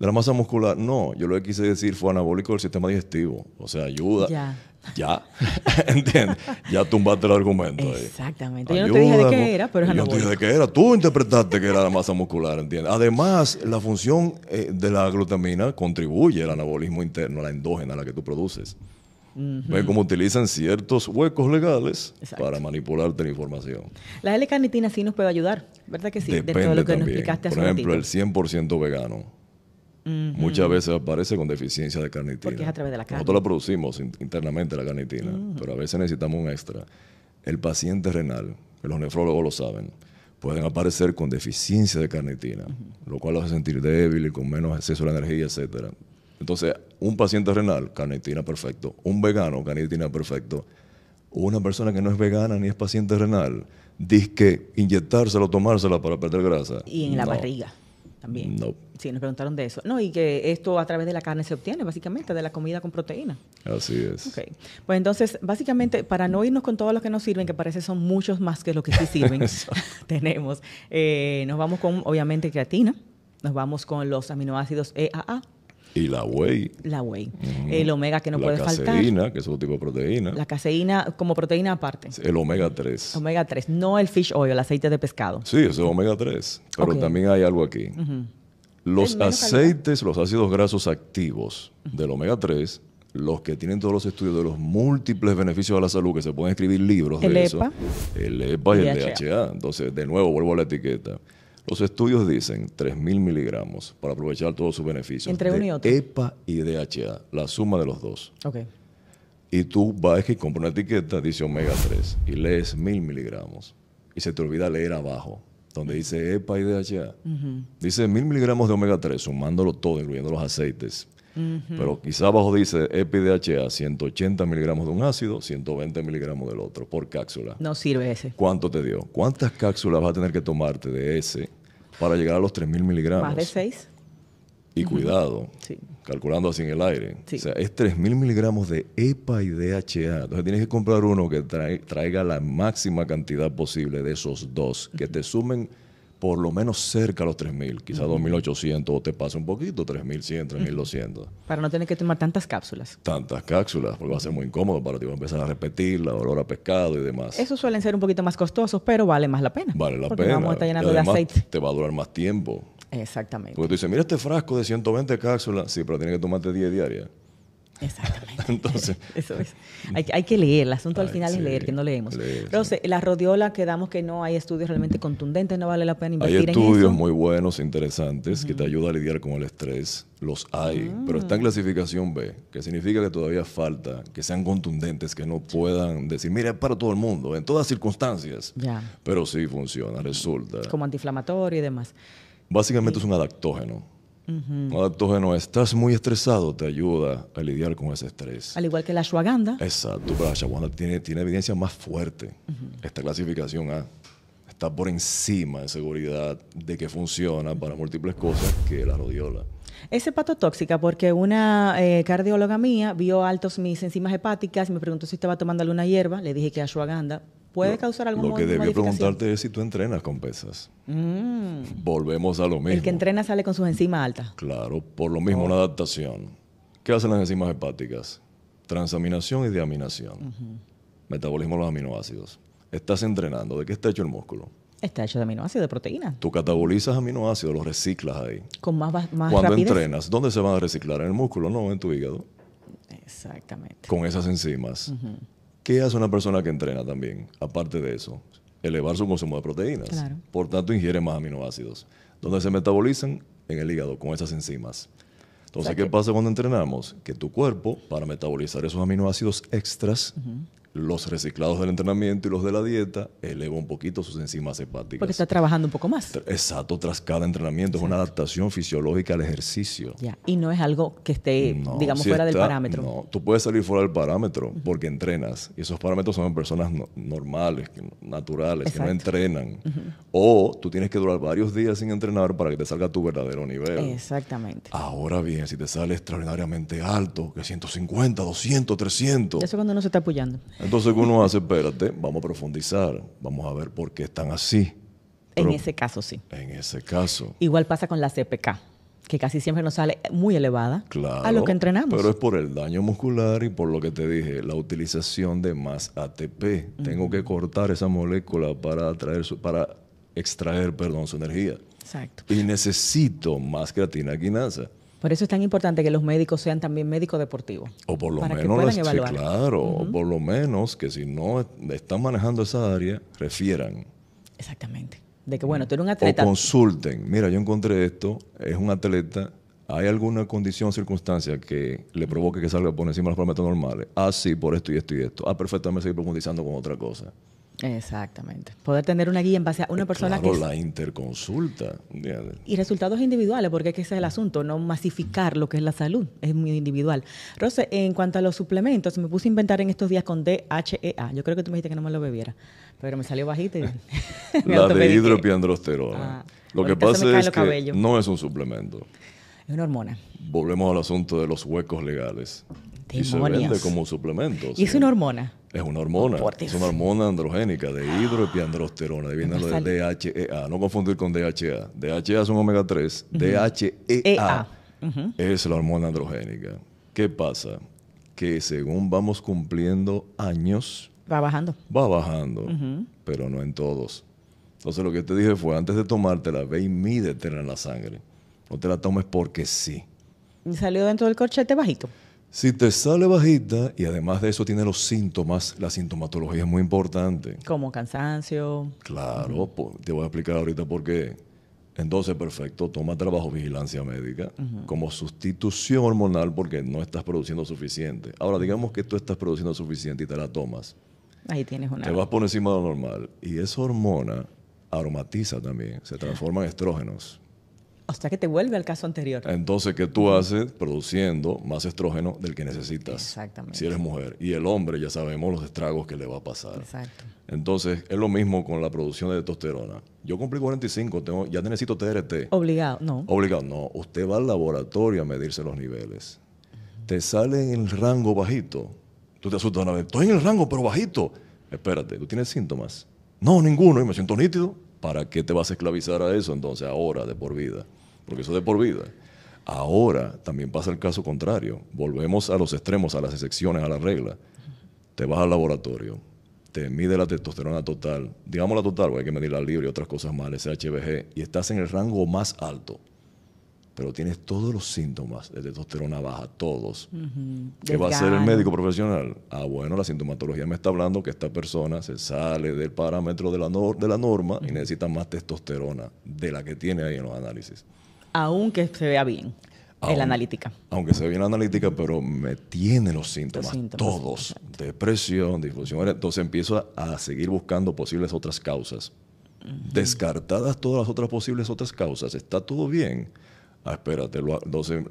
de la masa muscular. No, yo lo que quise decir fue anabólico del sistema digestivo. O sea, ayuda. Ya. Ya, ¿entiendes? Ya tumbaste el argumento Exactamente. yo no te dije de qué era, pero es anabólico. Yo no te dije de qué era. Tú interpretaste que era la masa muscular, ¿entiendes? Además, la función eh, de la glutamina contribuye al anabolismo interno, a la endógena, la que tú produces. Uh cómo utilizan ciertos huecos legales para manipularte la información. La L-carnitina sí nos puede ayudar, ¿verdad que sí? Depende lo que también. nos explicaste Por ejemplo, el 100% vegano. Muchas veces aparece con deficiencia de carnitina. Porque es a través de la carne. Nosotros la producimos internamente la carnitina, pero a veces necesitamos un extra. El paciente renal, los nefrólogos lo saben, pueden aparecer con deficiencia de carnitina, lo cual los hace sentir débil y con menos acceso a la energía, etcétera. Entonces, un paciente renal, carnitina perfecto. Un vegano, carnitina perfecto. Una persona que no es vegana ni es paciente renal, dice que inyectárselo, tomársela para perder grasa. Y en la barriga también. No. Sí, nos preguntaron de eso. No, y que esto a través de la carne se obtiene, básicamente, de la comida con proteína. Así es. Ok. Pues entonces, básicamente, para no irnos con todos los que nos sirven, que parece son muchos más que los que sí sirven, tenemos. Eh, nos vamos con, obviamente, creatina. Nos vamos con los aminoácidos EAA y la whey. La whey. El omega que no puede faltar. La caseína, que es otro tipo de proteína. La caseína como proteína aparte. El omega 3. Omega 3, no el fish oil, el aceite de pescado. Sí, es omega 3. Pero también hay algo aquí. Los aceites, los ácidos grasos activos del omega 3, los que tienen todos los estudios de los múltiples beneficios a la salud, que se pueden escribir libros el de EPA. eso. E el EPA y el DHA. Entonces, de nuevo, vuelvo a la etiqueta los estudios dicen 3.000 miligramos para aprovechar todos sus beneficios. Entre EPA y DHA, la suma de los dos. Ok. Y tú vas y compras una etiqueta, dice omega 3, y lees 1.000 miligramos. Y se te olvida leer abajo, donde dice EPA y DHA. Dice 1.000 miligramos de omega 3, sumándolo todo, incluyendo los aceites. Pero quizá abajo dice EPA y DHA, 180 miligramos de un ácido, 120 miligramos del otro, por cápsula. No sirve ese. ¿Cuánto te dio? ¿Cuántas cápsulas vas a tener que tomarte de ese para llegar a los 3.000 miligramos. Más de 6. Y cuidado, calculando así en el aire. O sea, es 3.000 miligramos de EPA y DHA. Entonces tienes que comprar uno que traiga la máxima cantidad posible de esos dos, que te sumen por lo menos cerca a los 3.000, quizás 2.800 o te pasa un poquito, 3.100, 3.200. Para no tener que tomar tantas cápsulas. Tantas cápsulas, porque va a ser muy incómodo para ti, va a empezar a repetirla, olor a pescado y demás. Eso suelen ser un poquito más costosos, pero vale más la pena. Vale la porque Vamos a estar llenando Te va a durar más tiempo. Exactamente. Porque tú dices, mira este frasco de 120 cápsulas, sí, pero tienes que tomarte 10 diarias. Exactamente. Entonces. Eso es. Hay, que leer. El asunto al final es leer, que no leemos. Entonces, la rodiola quedamos que no hay estudios realmente contundentes, no vale la pena invertir en eso. Hay estudios muy buenos, interesantes, que te ayudan a lidiar con el estrés. Los hay, pero está en ah. clasificación B, que significa que todavía falta que sean contundentes, que no puedan decir, mira, para todo el mundo, en todas circunstancias. Pero sí funciona, resulta. Como antiinflamatorio y demás. Básicamente es un adaptógeno Uh estás muy estresado, te ayuda a lidiar con ese estrés. Al igual que la ashwagandha. Exacto, pero la ashwagandha tiene, tiene evidencia más fuerte. Esta clasificación A ah, está por encima de seguridad de que funciona para múltiples cosas que la rodiola. Es hepatotóxica porque una eh, cardióloga mía vio altos mis enzimas hepáticas y me preguntó si estaba tomando alguna hierba. Le dije que ashwagandha. ¿Puede causar algún Lo que debió preguntarte es si tú entrenas con pesas. Mm. Volvemos a lo mismo. El que entrena sale con sus enzimas altas. Claro, por lo mismo, la oh. adaptación. ¿Qué hacen las enzimas hepáticas? Transaminación y deaminación. Metabolismo de los aminoácidos. Estás entrenando. ¿De qué está hecho el músculo? Está hecho de aminoácidos, de proteína. Tú catabolizas aminoácidos, los reciclas ahí. Con más, más Cuando entrenas, ¿dónde se van a reciclar? ¿En el músculo? No, en tu hígado. Exactamente. Con esas enzimas. ¿Qué hace una persona que entrena también? Aparte de eso, elevar su consumo de proteínas. Claro. Por tanto, ingiere más aminoácidos. ¿Dónde se metabolizan? En el hígado, con esas enzimas. Entonces, ¿qué pasa cuando entrenamos? Que tu cuerpo, para metabolizar esos aminoácidos extras, los reciclados del entrenamiento y los de la dieta eleva un poquito sus enzimas hepáticas. Porque está trabajando un poco más. Exacto, tras cada entrenamiento. Es una adaptación fisiológica al ejercicio. y no es algo que esté, digamos, fuera del parámetro. No, tú puedes salir fuera del parámetro porque entrenas. Y esos parámetros son en personas normales, naturales, que no entrenan. O tú tienes que durar varios días sin entrenar para que te salga tu verdadero nivel. Exactamente. Ahora bien, si te sale extraordinariamente alto, que 150, 200, 300. Eso cuando no se está apoyando. Entonces, uno hace? Espérate, vamos a profundizar, vamos a ver por qué están así. en ese caso, sí. En ese caso. Igual pasa con la CPK, que casi siempre nos sale muy elevada a lo que entrenamos. Pero es por el daño muscular y por lo que te dije, la utilización de más ATP. Tengo que cortar esa molécula para, atraer para extraer perdón, su energía. Exacto. Y necesito más creatina e quinasa. Por eso es tan importante que los médicos sean también médicos deportivos. O por lo menos, claro, por lo menos que si no están manejando esa área, refieran. Exactamente. De que, bueno, tú eres un atleta. O consulten. Mira, yo encontré esto, es un atleta, ¿hay alguna condición, o circunstancia que le provoque que salga por encima de los parámetros normales? Ah, sí, por esto y esto y esto. Ah, perfectamente, seguir profundizando con otra cosa. Exactamente. Poder tener una guía en base a una persona claro, que... la interconsulta. Y resultados individuales, porque es que ese es el asunto, no masificar lo que es la salud, es muy individual. Rose, en cuanto a los suplementos, me puse a inventar en estos días con DHEA. Yo creo que tú me dijiste que no me lo bebiera, pero me salió bajito y... la de hidropiandrosterona. Ah, lo que pasa es que no es un suplemento. Es una hormona. Volvemos al asunto de los huecos legales. Y se como suplemento. Y es una hormona. Es una hormona. Es una hormona androgénica de hidroepiandrosterona. Ahí viene lo del DHEA. No confundir con DHA. E DHA e es un omega 3. DHEA e es la hormona androgénica. ¿Qué pasa? Que según vamos cumpliendo años. Va bajando. Va bajando, pero no en todos. Entonces lo que te dije fue, antes de tomártela, ve y mídetela en la sangre. No te la tomes porque sí. salió dentro del corchete bajito? Si te sale bajita y además de eso tiene los síntomas, la sintomatología es muy importante. Como cansancio. Claro, te voy a explicar ahorita por qué. Entonces, perfecto, toma trabajo vigilancia médica como sustitución hormonal porque no estás produciendo suficiente. Ahora, digamos que tú estás produciendo suficiente y te la tomas. Ahí tienes una. Te vas por encima de lo normal. Y esa hormona aromatiza también, se transforma en estrógenos. O que te vuelve al caso anterior. Entonces, ¿qué tú haces? Produciendo más estrógeno del que necesitas. Exactamente. Si eres mujer. Y el hombre, ya sabemos los estragos que le va a pasar. Exacto. Entonces, es lo mismo con la producción de testosterona. Yo cumplí 45, tengo, ya necesito TRT. Obligado, no. Obligado, no. Usted va al laboratorio a medirse los niveles. Te sale en el rango bajito. Tú te asustas una vez. Estoy en el rango, pero bajito. Espérate, ¿tú tienes síntomas? No, ninguno. Y me siento nítido. ¿Para qué te vas a esclavizar a eso entonces ahora, de por vida? porque eso es de por vida. Ahora también pasa el caso contrario. Volvemos a los extremos, a las excepciones, a la regla Te vas al laboratorio, te mide la testosterona total, digamos la total, porque hay que medir la libre y otras cosas más, el SHBG, y estás en el rango más alto. Pero tienes todos los síntomas de testosterona baja, todos. ¿Qué va a hacer el médico profesional? Ah, bueno, la sintomatología me está hablando que esta persona se sale del parámetro de la, norma y necesita más testosterona de la que tiene ahí en los análisis aunque se vea bien en la analítica. Aunque se vea en la analítica, pero me tiene los síntomas, todos. Depresión, disfunción. Entonces empiezo a, seguir buscando posibles otras causas. Descartadas todas las otras posibles otras causas, está todo bien. Ah, espérate, lo,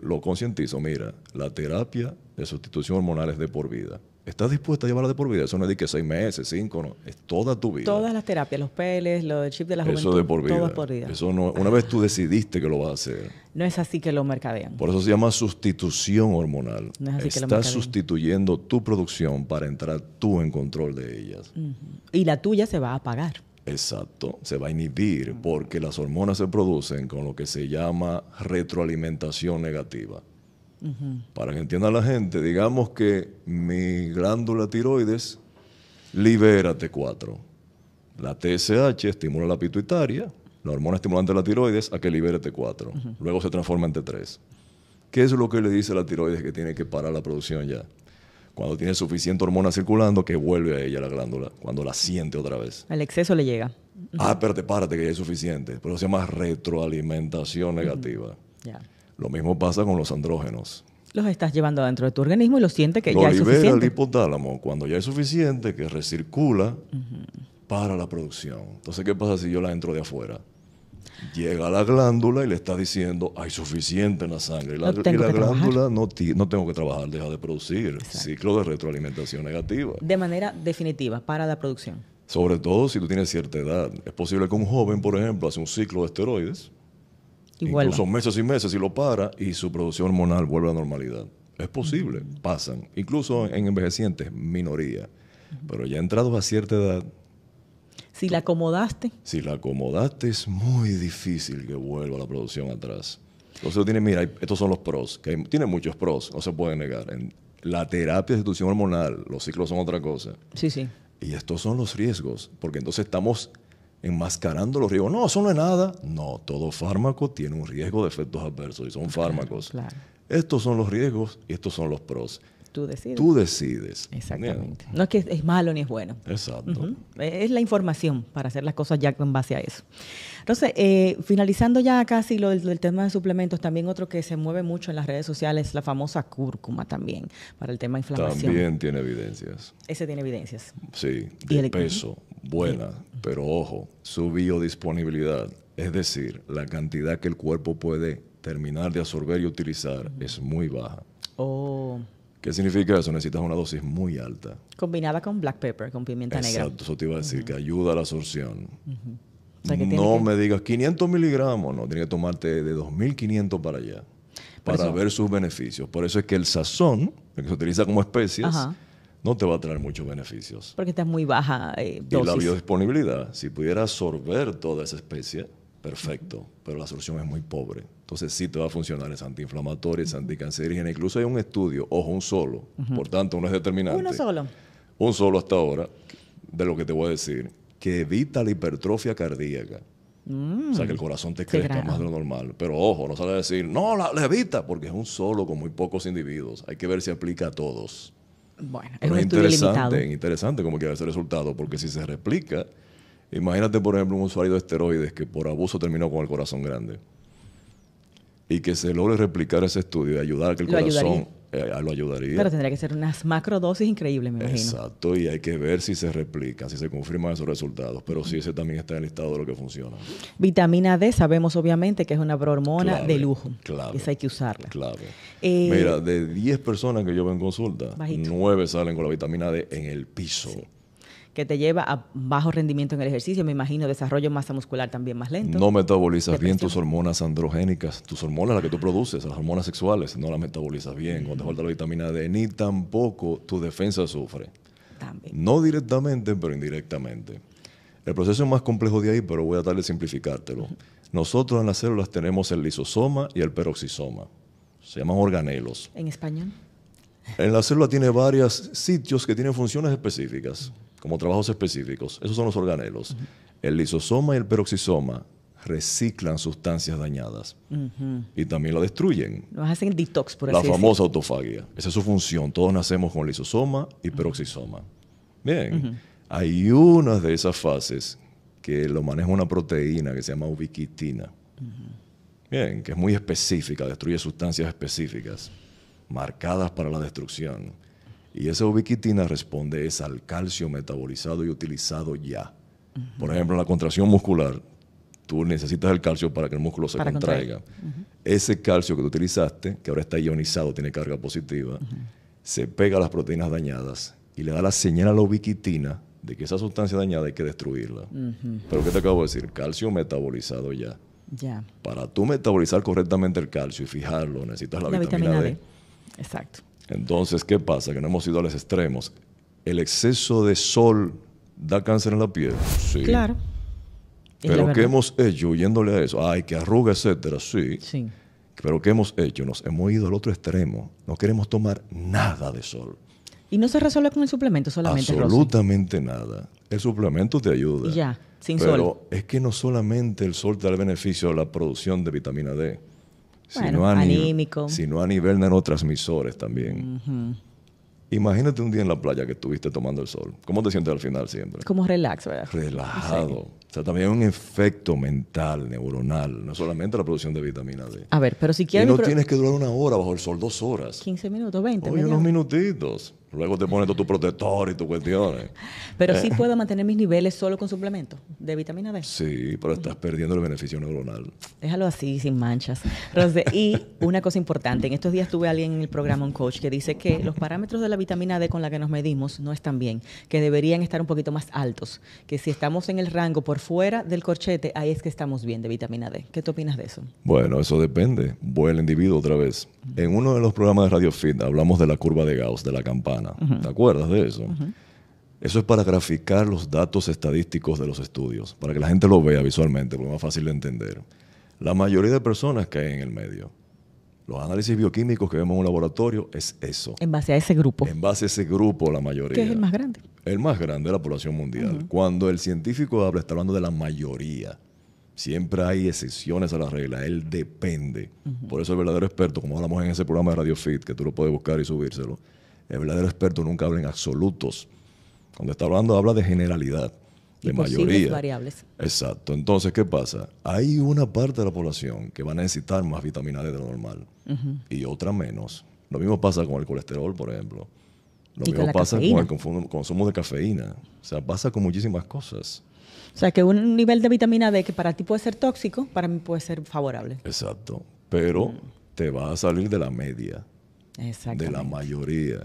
lo concientizo. Mira, la terapia de sustitución hormonal es de por vida. ¿Estás dispuesta a llevarla de por vida? Eso no es de que seis meses, cinco, no. Es toda tu vida. Todas las terapias, los peles, los chips de la juventud. Eso de por vida. Todo por vida. Eso no, una vez tú decidiste que lo vas a hacer. No es así que lo mercadean. Por eso se llama sustitución hormonal. No es así que lo mercadean. sustituyendo tu producción para entrar tú en control de ellas. Y la tuya se va a apagar. Exacto, se va a inhibir porque las hormonas se producen con lo que se llama retroalimentación negativa. Para que entienda la gente, digamos que mi glándula tiroides libera T4. La TSH estimula la pituitaria, la hormona estimulante de la tiroides, a que libere T4. Luego se transforma en T3. ¿Qué es lo que le dice la tiroides que tiene que parar la producción ya? Cuando tiene suficiente hormona circulando, que vuelve a ella la glándula, cuando la siente otra vez. El exceso le llega. Ah, pero Ah, espérate, párate, que ya es suficiente. Pero se llama retroalimentación negativa. Ya. Lo mismo pasa con los andrógenos. Los estás llevando dentro de tu organismo y lo siente que ya es suficiente. libera el hipotálamo cuando ya es suficiente, que recircula para la producción. Entonces, ¿qué pasa si yo la entro de afuera? Llega a la glándula y le está diciendo, hay suficiente en la sangre. y la glándula no, no, tengo que trabajar, deja de producir. Ciclo de retroalimentación negativa. De manera definitiva, para la producción. Sobre todo si tú tienes cierta edad. Es posible que un joven, por ejemplo, hace un ciclo de esteroides Incluso meses y meses y lo para y su producción hormonal vuelve a la normalidad. Es posible, pasan. Incluso en envejecientes, minoría. Pero ya entrados a cierta edad. Si la acomodaste. Si la acomodaste, es muy difícil que vuelva la producción atrás. Entonces, tiene, mira, estos son los pros, que tiene muchos pros, no se pueden negar. En la terapia de sustitución hormonal, los ciclos son otra cosa. Sí, sí. Y estos son los riesgos, porque entonces estamos enmascarando los riesgos. No, eso no es nada. No, todo fármaco tiene un riesgo de efectos adversos y son fármacos. Estos son los riesgos y estos son los pros. Tú decides. Tú decides. Exactamente. ¿no? es que es malo ni es bueno. Exacto. E-, es la información para hacer las cosas ya en base a eso. Entonces, eh, finalizando ya casi lo del tema de suplementos, también otro que se mueve mucho en las redes sociales, la famosa cúrcuma también, para el tema de inflamación. También tiene evidencias. Ese tiene evidencias. Sí, ¿Y el peso buena, pero ojo, su biodisponibilidad, es decir, la cantidad que el cuerpo puede terminar de absorber y utilizar, es muy baja. Oh. ¿Qué significa eso? Necesitas una dosis muy alta. Combinada con black pepper, con pimienta negra. Exacto, eso te iba a decir, que ayuda a la absorción. no me digas 500 miligramos, no, tienes que tomarte de 2500 para allá, para ver sus beneficios. Por eso es que el sazón, el que se utiliza como especies, no te va a traer muchos beneficios. Porque está muy baja dosis. Eh, y la biodisponibilidad, si pudiera absorber toda esa especie, perfecto, pero la absorción es muy pobre. Entonces sí te va a funcionar, es antiinflamatoria, es anticancerígena, incluso hay un estudio, ojo, un solo, por tanto uno es determinante. Uno solo. Un solo hasta ahora, de lo que te voy a decir, que evita la hipertrofia cardíaca. Mm. O sea, que el corazón te crezca más de lo normal. Pero ojo, no sale a decir, no, la, evita, porque es un solo con muy pocos individuos. Hay que ver si aplica a todos. Bueno, es interesante, limitado. interesante como quiere ese resultado, porque si se replica, imagínate, por ejemplo, un usuario de esteroides que por abuso terminó con el corazón grande y que se logre replicar ese estudio y ayudar a que el corazón eh, lo ayudaría. Pero tendría que ser unas macrodosis increíbles, me imagino. Exacto, y hay que ver si se replica, si se confirman esos resultados. Pero sí, ese también está en el estado de lo que funciona. Vitamina D, sabemos obviamente que es una hormona de lujo. Esa hay que usarla. Claro. Eh, Mira, de 10 personas que yo veo en consulta, 9 salen con la vitamina D en el piso que te lleva a bajo rendimiento en el ejercicio, me imagino desarrollo masa muscular también más lento. No metabolizas bien tus hormonas androgénicas, tus hormonas las que tú produces, las hormonas sexuales, no las metabolizas bien, cuando falta la vitamina D, ni tampoco tu defensa sufre. También. No directamente, pero indirectamente. El proceso es más complejo de ahí, pero voy a tratar de simplificártelo. Nosotros en las células tenemos el lisosoma y el peroxisoma. Se llaman organelos. ¿En español? En la célula tiene varios sitios que tienen funciones específicas como trabajos específicos. Esos son los organelos. El lisosoma y el peroxisoma reciclan sustancias dañadas y también la destruyen. Nos hacen el detox, por la La famosa autofagia. Esa es su función. Todos nacemos con lisosoma y peroxisoma. Bien, hay una de esas fases que lo maneja una proteína que se llama ubiquitina. Bien, que es muy específica, destruye sustancias específicas, marcadas para la destrucción. Y esa ubiquitina responde es al calcio metabolizado y utilizado ya. Por ejemplo, en la contracción muscular, tú necesitas el calcio para que el músculo se contraiga. Ese calcio que tú utilizaste, que ahora está ionizado, tiene carga positiva, se pega a las proteínas dañadas y le da la señal a la ubiquitina de que esa sustancia dañada hay que destruirla. Pero ¿qué te acabo de decir? Calcio metabolizado ya. Ya. Para tú metabolizar correctamente el calcio y fijarlo, necesitas la, vitamina, D. Exacto. Entonces, ¿qué pasa? Que no hemos ido a los extremos. ¿El exceso de sol da cáncer en la piel? Sí. Claro. Pero ¿qué hemos hecho yéndole a eso? Ay, que arruga, etcétera. Sí. sí. Pero ¿qué hemos hecho? Nos hemos ido al otro extremo. No queremos tomar nada de sol. ¿Y no se resuelve con el suplemento solamente? Absolutamente nada. El suplemento te ayuda. ya, sin sol. Pero es que no solamente el sol te da el beneficio a la producción de vitamina D. Bueno, a anímico. Nivel, sino a nivel neurotransmisores también. Imagínate un día en la playa que estuviste tomando el sol. ¿Cómo te sientes al final siempre? Como relax, ¿verdad? Relajado. O sea, también un efecto mental, neuronal, no solamente la producción de vitamina D. A ver, pero si quieres... Y no tienes que durar una hora bajo el sol, dos horas. 15 minutos, 20. Oye, unos minutitos. Luego te pones todo tu protector y tus cuestiones. Pero sí eh. puedo mantener mis niveles solo con suplementos de vitamina D. Sí, pero estás perdiendo el beneficio neuronal. Déjalo así, sin manchas. y una cosa importante, en estos días tuve a alguien en el programa, un coach, que dice que los parámetros de la vitamina D con la que nos medimos no están bien, que deberían estar un poquito más altos, que si estamos en el rango por fuera del corchete, ahí es que estamos bien de vitamina D. ¿Qué tú opinas de eso? Bueno, eso depende. Voy al individuo otra vez. En uno de los programas de Radio Fit hablamos de la curva de Gauss, de la campana. ¿Te acuerdas de eso? Eso es para graficar los datos estadísticos de los estudios, para que la gente lo vea visualmente, porque es más fácil de entender. La mayoría de personas que hay en el medio. Los análisis bioquímicos que vemos en un laboratorio es eso. En base a ese grupo. En base a ese grupo, la mayoría. ¿Qué es el más grande. El más grande de la población mundial. Cuando el científico habla, está hablando de la mayoría. Siempre hay excepciones a la regla. Él depende. Por eso el verdadero experto, como hablamos en ese programa de Radio Fit, que tú lo puedes buscar y subírselo, el verdadero experto nunca habla en absolutos. Cuando está hablando, habla de generalidad, de y mayoría. variables. Exacto. Entonces, ¿qué pasa? Hay una parte de la población que va a necesitar más vitamina D de lo normal y otra menos. Lo mismo pasa con el colesterol, por ejemplo. Lo mismo pasa con el consumo de cafeína. O sea, pasa con muchísimas cosas. O sea, que un nivel de vitamina D que para ti puede ser tóxico, para mí puede ser favorable. Exacto. Pero mm. te va a salir de la media de la mayoría.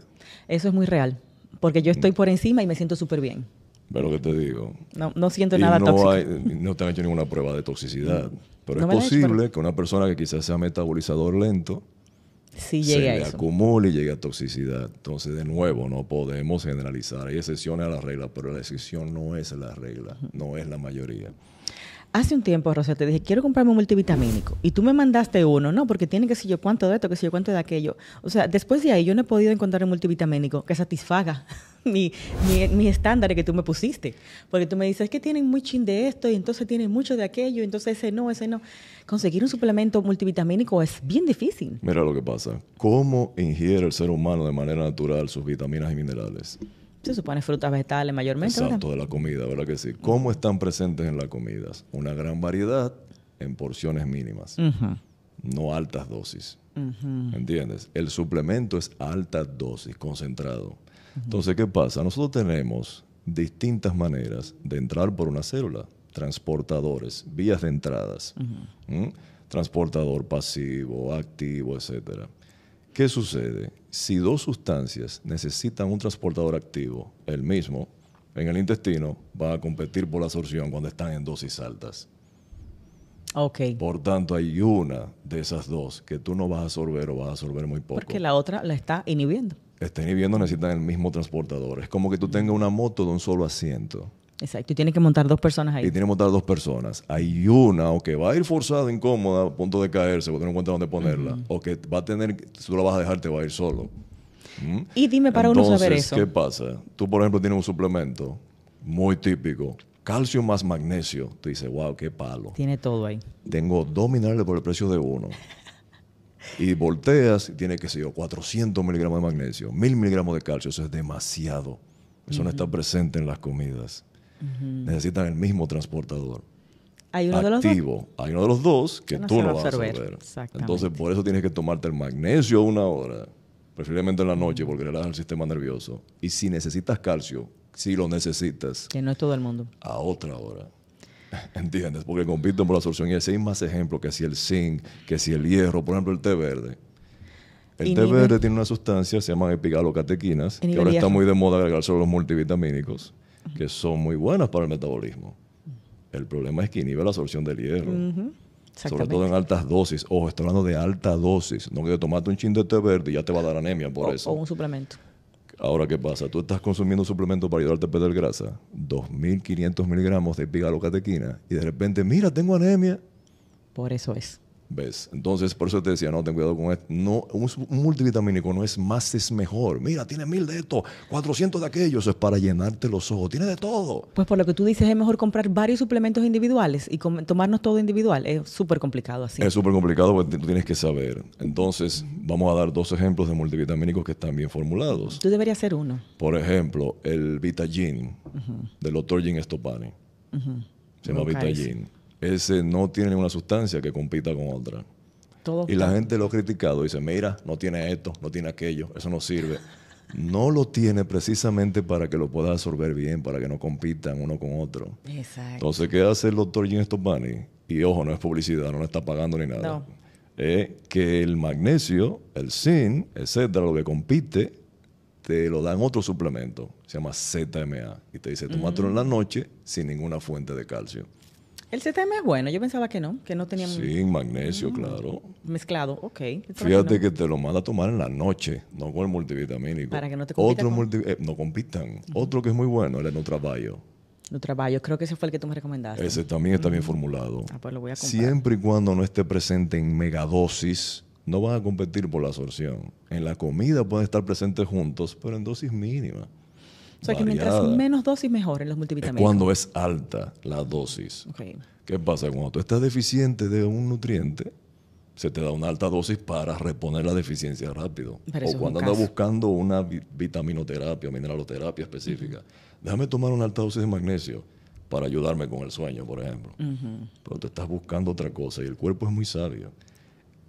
Eso es muy real, porque yo estoy mm. por encima y me siento súper bien. pero lo que te digo? No, no siento nada no tóxico. no te han hecho ninguna prueba de toxicidad, mm. pero es posible que una persona que quizás sea metabolizador lento sí, se le acumule y llegue a toxicidad. Entonces, de nuevo, no podemos generalizar. Hay excepciones a la regla, pero la excepción no es la regla, no es la mayoría. Hace un tiempo, Rosa, te dije, quiero comprarme un multivitamínico. Y tú me mandaste uno, no, porque tiene que ser yo cuánto de esto, que si yo cuánto de aquello. O sea, después de ahí yo no he podido encontrar un multivitamínico que satisfaga mi, mi, estándar que tú me pusiste. Porque tú me dices es que tienen muy chin de esto y entonces tienen mucho de aquello, entonces ese no, ese no. Conseguir un suplemento multivitamínico es bien difícil. Mira lo que pasa. ¿Cómo ingiere el ser humano de manera natural sus vitaminas y minerales? se supone frutas, vegetales mayormente. Exacto, de la comida, ¿verdad que sí? ¿Cómo están presentes en las comidas? Una gran variedad en porciones mínimas, no altas dosis. ¿Entiendes? El suplemento es alta dosis, concentrado. Entonces, ¿qué pasa? Nosotros tenemos distintas maneras de entrar por una célula, transportadores, vías de entradas, ¿Mm? transportador pasivo, activo, etcétera. ¿Qué sucede? Si dos sustancias necesitan un transportador activo, el mismo, en el intestino, va a competir por la absorción cuando están en dosis altas. Okay. Por tanto, hay una de esas dos que tú no vas a absorber o vas a absorber muy poco. Porque la otra la está inhibiendo. Está inhibiendo, necesitan el mismo transportador. Es como que tú tengas una moto de un solo asiento. Exacto, y tiene que montar dos personas ahí. Y tiene que montar dos personas. Hay una o que va a ir forzada, incómoda, a punto de caerse, porque no encuentra dónde ponerla, o que va a tener, si tú la vas a dejar, te va a ir solo. ¿Mm? Y dime para uno saber eso. ¿Qué pasa? Tú, por ejemplo, tienes un suplemento muy típico, calcio más magnesio. Tú dices, wow, qué palo. Tiene todo ahí. Tengo dos minerales por el precio de uno. y volteas y tiene, que ser 400 miligramos de magnesio, 1000 miligramos de calcio. Eso es demasiado. Eso no está presente en las comidas necesitan el mismo transportador. Hay uno activo. de los dos. Hay uno de los dos que tú no vas a absorber. Entonces, por eso tienes que tomarte el magnesio una hora, preferiblemente en la noche, porque relaja el sistema nervioso. Y si necesitas calcio, si lo necesitas. Que no es todo el mundo. A otra hora. ¿Entiendes? Porque compiten por la absorción. Y hay más ejemplos que si el zinc, que si el hierro, por ejemplo, el té verde. El té verde tiene una sustancia, se llama epigalocatequinas, que ahora está muy de moda agregar sobre los multivitamínicos que son muy buenas para el metabolismo. El problema es que inhibe la absorción del hierro. Sobre todo en altas dosis. Ojo, estoy hablando de alta dosis. No que tomate un chin de té verde y ya te va a dar anemia por eso. O un suplemento. Ahora, ¿qué pasa? Tú estás consumiendo un suplemento para ayudarte a perder grasa, 2.500 miligramos de pigalocatequina, y de repente, mira, tengo anemia. Por eso es. ¿Ves? Entonces, por eso te decía, no, ten cuidado con esto. No, un multivitamínico no es más, es mejor. Mira, tiene mil de estos, 400 de aquellos. es para llenarte los ojos. Tiene de todo. Pues por lo que tú dices, es mejor comprar varios suplementos individuales y tomarnos todo individual. Es súper complicado así. Es súper complicado porque tú tienes que saber. Entonces, vamos a dar dos ejemplos de multivitamínicos que están bien formulados. Tú deberías hacer uno. Por ejemplo, el Vitagin de del doctor Jim Stopani. Se llama Vitagin ese no tiene ninguna sustancia que compita con otra. y la gente lo ha criticado, dice, mira, no tiene esto, no tiene aquello, eso no sirve. No lo tiene precisamente para que lo pueda absorber bien, para que no compitan uno con otro. Exacto. Entonces, ¿qué hace el doctor Jim Stopani? Y ojo, no es publicidad, no le está pagando ni nada. No. que el magnesio, el zinc, etcétera, lo que compite, te lo dan otro suplemento, se llama ZMA, y te dice, tomátelo en mm. la noche sin ninguna fuente de calcio. El CTM es bueno, yo pensaba que no, que no tenía... Sí, magnesio, mm, claro. Mezclado, ok. Fíjate que, te lo manda a tomar en la noche, no con el multivitamínico. Para que no te compitan. Otro eh, no compitan. Otro que es muy bueno, el NutraBio. NutraBio, creo que ese fue el que tú me recomendaste. Ese también está bien formulado. Ah, pues lo voy a comprar. Siempre y cuando no esté presente en megadosis, no van a competir por la absorción. En la comida pueden estar presentes juntos, pero en dosis mínimas. O sea, que mientras menos dosis, mejor en los multivitamínicos. cuando es alta la dosis. ¿Qué pasa? Cuando tú estás deficiente de un nutriente, se te da una alta dosis para reponer la deficiencia rápido. o cuando andas buscando una vitaminoterapia, mineraloterapia específica. Déjame tomar una alta dosis de magnesio para ayudarme con el sueño, por ejemplo. Pero tú estás buscando otra cosa y el cuerpo es muy sabio.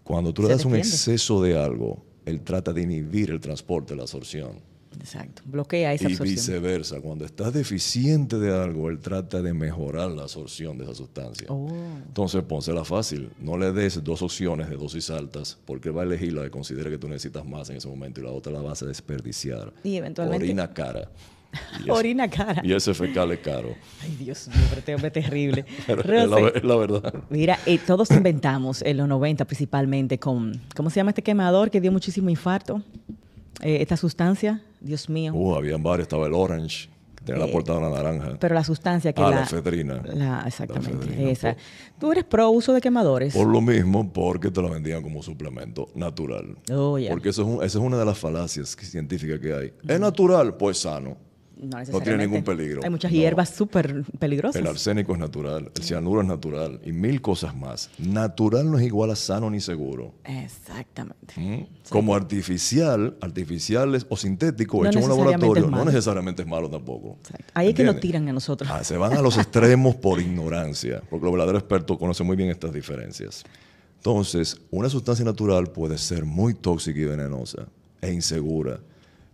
Cuando tú le das un exceso de algo, él trata de inhibir el transporte, la absorción. Exacto, bloquea esa y Y viceversa, cuando estás deficiente de algo, él trata de mejorar la absorción de esa sustancia. Entonces, oh. Entonces, pónsela fácil, no le des dos opciones de dosis altas, porque va a elegir la que considera que tú necesitas más en ese momento y la otra la vas a desperdiciar. Y eventualmente... Orina cara. Orina cara. Y ese fecal es caro. Ay, Dios mío, pero este hombre terrible. pero es, la, verdad. Mira, eh, todos inventamos en los 90 principalmente con, ¿cómo se llama este quemador que dio muchísimo infarto? Eh, esta sustancia, Dios mío. Uh, habían varios, estaba el Orange. Tenía la portada naranja. Pero la sustancia que ah, la, la exactamente. ¿Tú eres pro uso de quemadores? Por lo mismo, porque te la vendían como suplemento natural. Oh, porque eso es esa es una de las falacias científicas que hay. ¿Es natural? Pues sano no necesariamente. tiene ningún peligro. Hay muchas hierbas súper peligrosas. El arsénico es natural, el cianuro es natural y mil cosas más. Natural no es igual a sano ni seguro. Exactamente. ¿Mm? Como artificial, artificiales o sintético, hecho en un laboratorio, no necesariamente es malo tampoco. Ahí es que nos tiran a nosotros. Ah, se van a los extremos por ignorancia, porque los verdaderos experto conoce muy bien estas diferencias. Entonces, una sustancia natural puede ser muy tóxica y venenosa e insegura.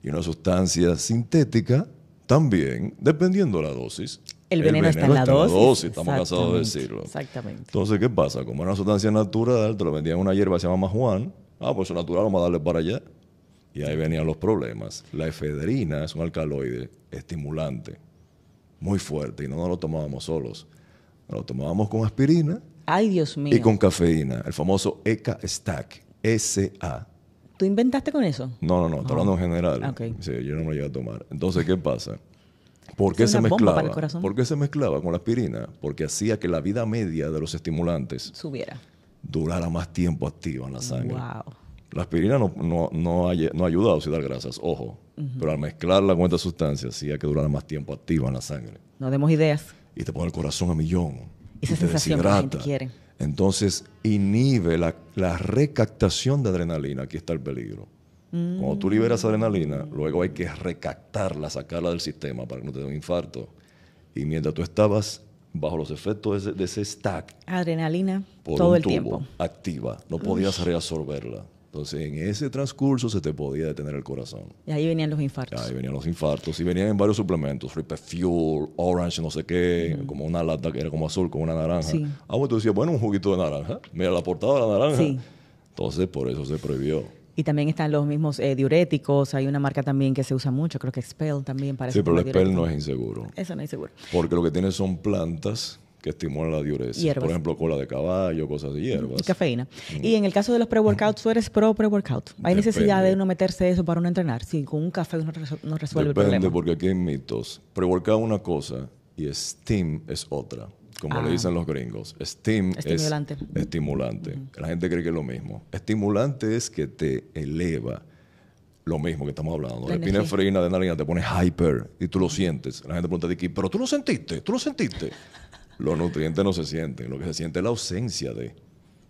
Y una sustancia sintética también, dependiendo de la dosis. El veneno, está en la dosis. Estamos cansados de decirlo. Exactamente. Entonces, ¿qué pasa? Como era una sustancia natural, te lo vendían una hierba se llama Juan. Ah, pues es natural, vamos a darle para allá. Y ahí venían los problemas. La efedrina es un alcaloide estimulante, muy fuerte, y no nos lo tomábamos solos. lo tomábamos con aspirina. Ay, Dios mío. Y con cafeína, el famoso ECA-STAC, SA, ¿Tú inventaste con eso? No, no, no, estoy hablando en ah, general. Sí, yo no me lo llegué a tomar. Entonces, ¿qué pasa? ¿Por qué, se mezclaba? ¿Por qué se mezclaba con la aspirina? Porque hacía que la vida media de los estimulantes subiera. Durara más tiempo activa en la sangre. Wow. La aspirina no, no, no, a oxidar grasas, ojo. Pero al mezclarla con esta sustancias hacía que durara más tiempo activa en la sangre. No demos ideas. Y te pone el corazón a millón. Esa sensación que la gente quiere. Entonces inhibe la, recactación recaptación de adrenalina. Aquí está el peligro. Cuando tú liberas adrenalina, mm. luego hay que recaptarla, sacarla del sistema para que no te dé un infarto. Y mientras tú estabas bajo los efectos de ese, stack, adrenalina todo el tiempo activa, no podías reabsorberla. Entonces, en ese transcurso se te podía detener el corazón. Y ahí venían los infartos. ahí venían los infartos. Y venían en varios suplementos. Ripper Fuel, Orange, no sé qué. Como una lata que era como azul, como una naranja. Sí. Ah, bueno, tú decías, bueno, un juguito de naranja. Mira la portada de la naranja. Entonces, por eso se prohibió. Y también están los mismos eh, diuréticos. Hay una marca también que se usa mucho, creo que Expel también parece. Sí, pero el Expel no es inseguro. Eso no es inseguro. Porque lo que tiene son plantas que estimula la diuresis. Por ejemplo, cola de caballo, cosas de hierbas. Y cafeína. Y en el caso de los pre-workouts, ¿tú eres pro-pre-workout? ¿Hay necesidad de uno meterse eso para uno entrenar? Si con un café uno no resuelve el problema. Depende, porque aquí hay mitos. Pre-workout es una cosa y steam es otra. Como le ah. dicen los gringos, steam estimulante. es estimulante. La gente cree que es lo mismo. Estimulante es que te eleva lo mismo que estamos hablando. La epinefrina, adrenalina, te pones hyper y tú lo sientes. La gente pregunta pero tú lo sentiste, tú lo sentiste. Los nutrientes no se sienten, lo que se siente es la ausencia de.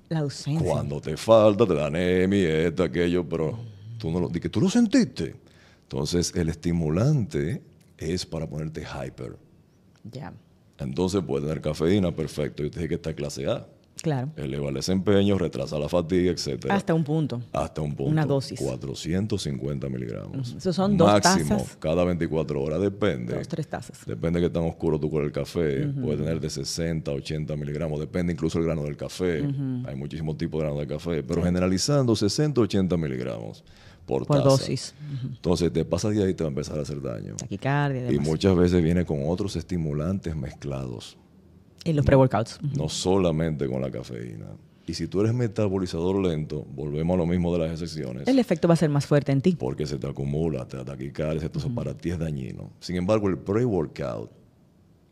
La ausencia. Cuando te falta, te da anemia, esto, aquello, pero tú no lo, que tú lo sentiste. Entonces, el estimulante es para ponerte hyper. Ya. Entonces puede tener cafeína, perfecto. Yo te dije que está clase A. Claro. Eleva eh, el desempeño, retrasa la fatiga, etc. Hasta un punto. Hasta un punto. Una dosis. 450 miligramos. Eso son dos tazas. Máximo, cada 24 horas, depende. Dos, tres tazas. Depende de que tan oscuro tú con el café. Puede tener de 60, 80 miligramos. Depende incluso del grano del café. Hay muchísimos tipos de grano de café. Pero generalizando, 60, 80 miligramos por, por dosis. Entonces te pasa de ahí y te va a empezar a hacer daño. Taquicardia. Y muchas veces viene con otros estimulantes mezclados. En los pre-workouts. No solamente con la cafeína. Y si tú eres metabolizador lento, volvemos a lo mismo de las excepciones. El efecto va a ser más fuerte en ti. Porque se te acumula, te ataquicardia, entonces para ti es dañino. Sin embargo, el pre-workout,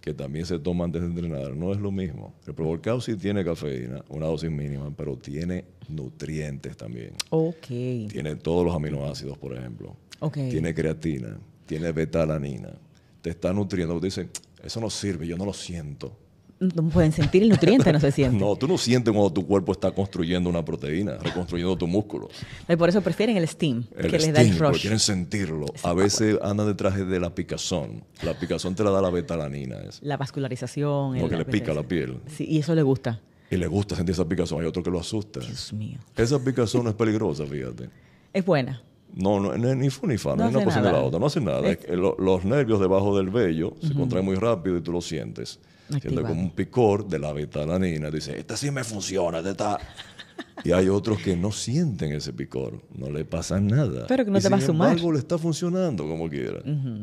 que también se toma antes de entrenar, no es lo mismo. El pre-workout sí tiene cafeína, una dosis mínima, pero tiene nutrientes también. Ok. Tiene todos los aminoácidos, por ejemplo. Okay. Tiene creatina, tiene betalanina. Te está nutriendo. Dicen, eso no sirve, yo no lo siento no pueden sentir el nutriente, no se siente. no, tú no sientes cuando tu cuerpo está construyendo una proteína, reconstruyendo tus músculos. y por eso prefieren el steam, que les da el rush. quieren sentirlo. A veces andan detrás de la picazón. La picazón te la da la betalanina. La vascularización. porque le pica la piel. Sí, y eso le gusta. Y le gusta sentir esa picazón. Hay otro que lo asusta. Dios mío. Esa picazón es peligrosa, fíjate. Es buena. No, no, ni fun ni fa, no, no es una cosa de la otra, no hace nada. Los nervios debajo del vello se contraen muy rápido y tú lo sientes. Siento como un picor de la betalanina. Dice, esta sí me funciona, esta está... Y hay otros que no sienten ese picor, no le pasa nada. Pero que no te va a sumar. Algo le está funcionando como quiera.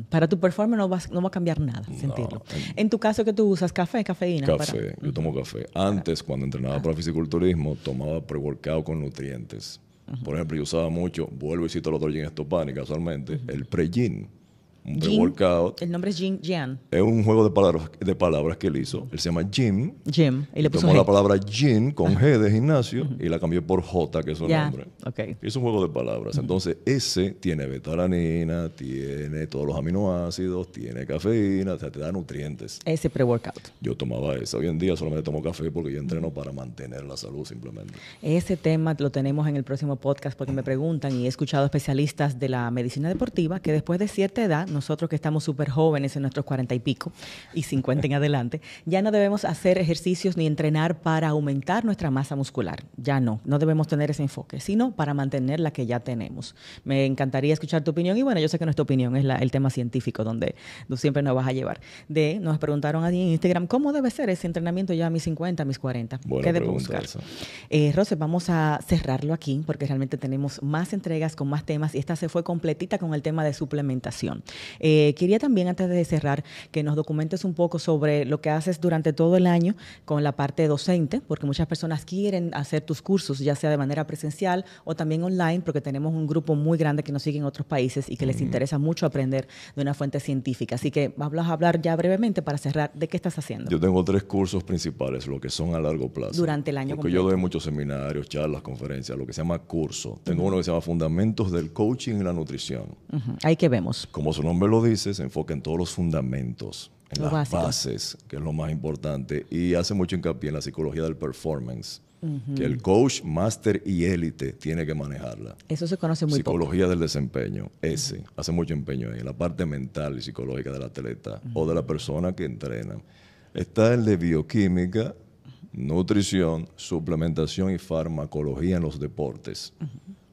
Para tu performance no, no, va a cambiar nada, sentirlo. En tu caso, que tú usas? ¿Café, cafeína? Café, yo tomo café. Antes, cuando entrenaba ah. para fisiculturismo, tomaba pre-workout con nutrientes. Por ejemplo, yo usaba mucho, vuelvo y cito el otro Gin Estopani, casualmente, el pre-gin un pre workout. El nombre es Jim Jan. Es un juego de palabras, de palabras que él hizo. Él se llama Jim. Jim. Y le puso Tomó la palabra Jim con G de gimnasio y la cambió por J, que es su nombre. Es un juego de palabras. Entonces, ese tiene betalanina, tiene todos los aminoácidos, tiene cafeína, te da nutrientes. Ese pre-workout. Yo tomaba eso. Hoy en día solamente tomo café porque yo entreno para mantener la salud simplemente. Ese tema lo tenemos en el próximo podcast porque me preguntan y he escuchado especialistas de la medicina deportiva que después de cierta edad nosotros que estamos súper jóvenes en nuestros cuarenta y pico y 50 en adelante, ya no debemos hacer ejercicios ni entrenar para aumentar nuestra masa muscular. Ya no, no debemos tener ese enfoque, sino para mantener la que ya tenemos. Me encantaría escuchar tu opinión y bueno, yo sé que nuestra opinión es la, el tema científico donde tú siempre nos vas a llevar. De, nos preguntaron a en Instagram, ¿cómo debe ser ese entrenamiento ya a mis 50, a mis 40? ¿Qué debo buscar? Eh, Rose, vamos a cerrarlo aquí porque realmente tenemos más entregas con más temas y esta se fue completita con el tema de suplementación. Eh, quería también, antes de cerrar, que nos documentes un poco sobre lo que haces durante todo el año con la parte docente, porque muchas personas quieren hacer tus cursos, ya sea de manera presencial o también online, porque tenemos un grupo muy grande que nos sigue en otros países y que les interesa mucho aprender de una fuente científica. Así que vamos a hablar ya brevemente para cerrar de qué estás haciendo. Yo tengo tres cursos principales, lo que son a largo plazo. Durante el año. Porque yo doy muchos seminarios, charlas, conferencias, lo que se llama curso. Tengo uno que se llama Fundamentos del Coaching y la Nutrición. Ahí que vemos. Como su nombre me lo dice, se enfoca en todos los fundamentos, en las bases, que es lo más importante, y hace mucho hincapié en la psicología del performance. Que el coach, master y élite tiene que manejarla. Eso se conoce muy Psicología del desempeño, ese. Hace mucho empeño en la parte mental y psicológica del atleta o de la persona que entrena. Está el de bioquímica, nutrición, suplementación y farmacología en los deportes.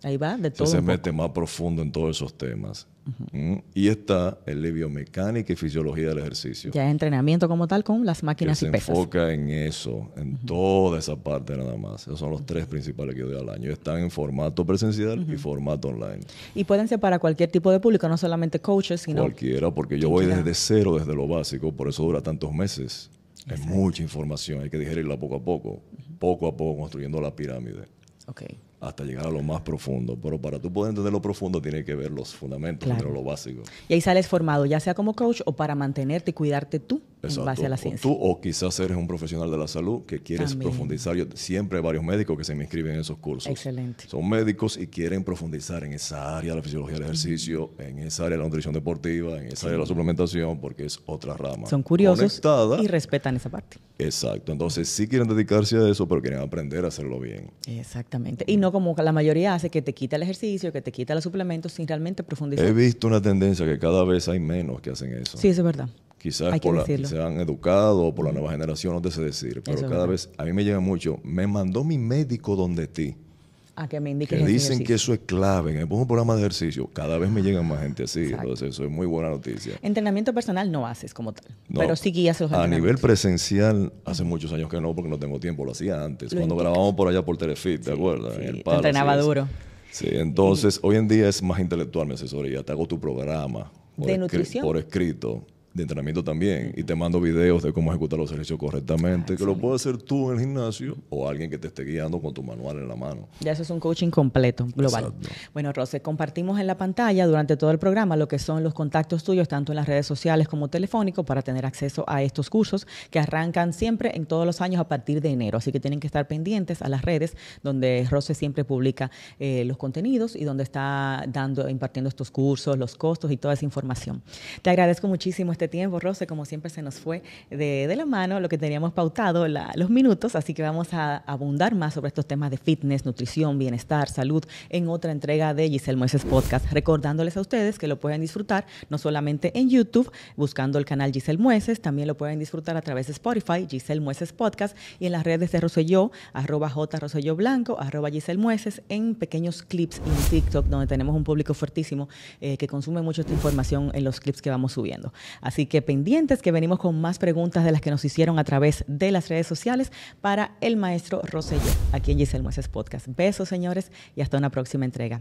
Ahí va, de todo. Se, se mete más profundo en todos esos temas. Mm, y está el de biomecánica y fisiología del ejercicio. Ya es entrenamiento como tal con las máquinas y se Se enfoca en eso, en toda esa parte nada más. Esos son los tres principales que yo doy al año. Están en formato presencial y formato online. Y pueden ser para cualquier tipo de público, no solamente coaches, sino. Cualquiera, porque yo voy desde cero, desde lo básico, por eso dura tantos meses. Es mucha información, hay que digerirla poco a poco, poco a poco construyendo la pirámide. Ok hasta llegar a lo más profundo. Pero para tú poder entender lo profundo, tienes que ver los fundamentos, pero lo básico. Y ahí sales formado, ya sea como coach o para mantenerte y cuidarte tú en base a la ciencia. O tú o quizás eres un profesional de la salud que quieres profundizar. Yo, siempre hay varios médicos que se me inscriben en esos cursos. Excelente. Son médicos y quieren profundizar en esa área de la fisiología del ejercicio, en esa área de la nutrición deportiva, en esa área de la suplementación, porque es otra rama. Son curiosos y respetan esa parte. Exacto. Entonces sí quieren dedicarse a eso, pero quieren aprender a hacerlo bien. Exactamente. Y no como la mayoría hace, que te quita el ejercicio, que te quita los suplementos sin realmente profundizar. He visto una tendencia que cada vez hay menos que hacen eso. Sí, es verdad. Quizás por la, se han educado o por la nueva generación, no te sé decir, pero cada vez, a mí me llega mucho, me mandó mi médico donde ti a que me indiquen. dicen que eso es clave. En el programa de ejercicio, cada vez me ah, llegan más gente así. Entonces, eso es muy buena noticia. Entrenamiento personal no haces como tal, pero sí guías los A nivel presencial, hace muchos años que no, porque no tengo tiempo, lo hacía antes. cuando grabábamos por allá por Telefit, ¿te acuerdas? Entrenaba duro. Sí, entonces, hoy en día es más intelectual mi asesoría. Te hago tu programa. de nutrición. Por escrito de entrenamiento también y te mando videos de cómo ejecutar los ejercicios correctamente, ah, que lo puedes hacer tú en el gimnasio o alguien que te esté guiando con tu manual en la mano. Ya eso es un coaching completo, global. Bueno, Rose, compartimos en la pantalla durante todo el programa lo que son los contactos tuyos, tanto en las redes sociales como telefónicos, para tener acceso a estos cursos que arrancan siempre en todos los años a partir de enero. Así que tienen que estar pendientes a las redes donde Rose siempre publica eh, los contenidos y donde está dando, impartiendo estos cursos, los costos y toda esa información. Te agradezco muchísimo este este tiempo, Rose, como siempre se nos fue de, la mano lo que teníamos pautado, los minutos, así que vamos a abundar más sobre estos temas de fitness, nutrición, bienestar, salud, en otra entrega de Giselle Mueces Podcast, recordándoles a ustedes que lo pueden disfrutar no solamente en YouTube, buscando el canal Giselle Mueces, también lo pueden disfrutar a través de Spotify, Giselle Mueces Podcast, y en las redes de Roselló, arroba J Rosselló Blanco, arroba Giselle Mueces, en pequeños clips en TikTok, donde tenemos un público fuertísimo eh, que consume mucho esta información en los clips que vamos subiendo. Así que pendientes que venimos con más preguntas de las que nos hicieron a través de las redes sociales para el maestro Rosselló, aquí en Giselle Mueces Podcast. Besos, señores, y hasta una próxima entrega.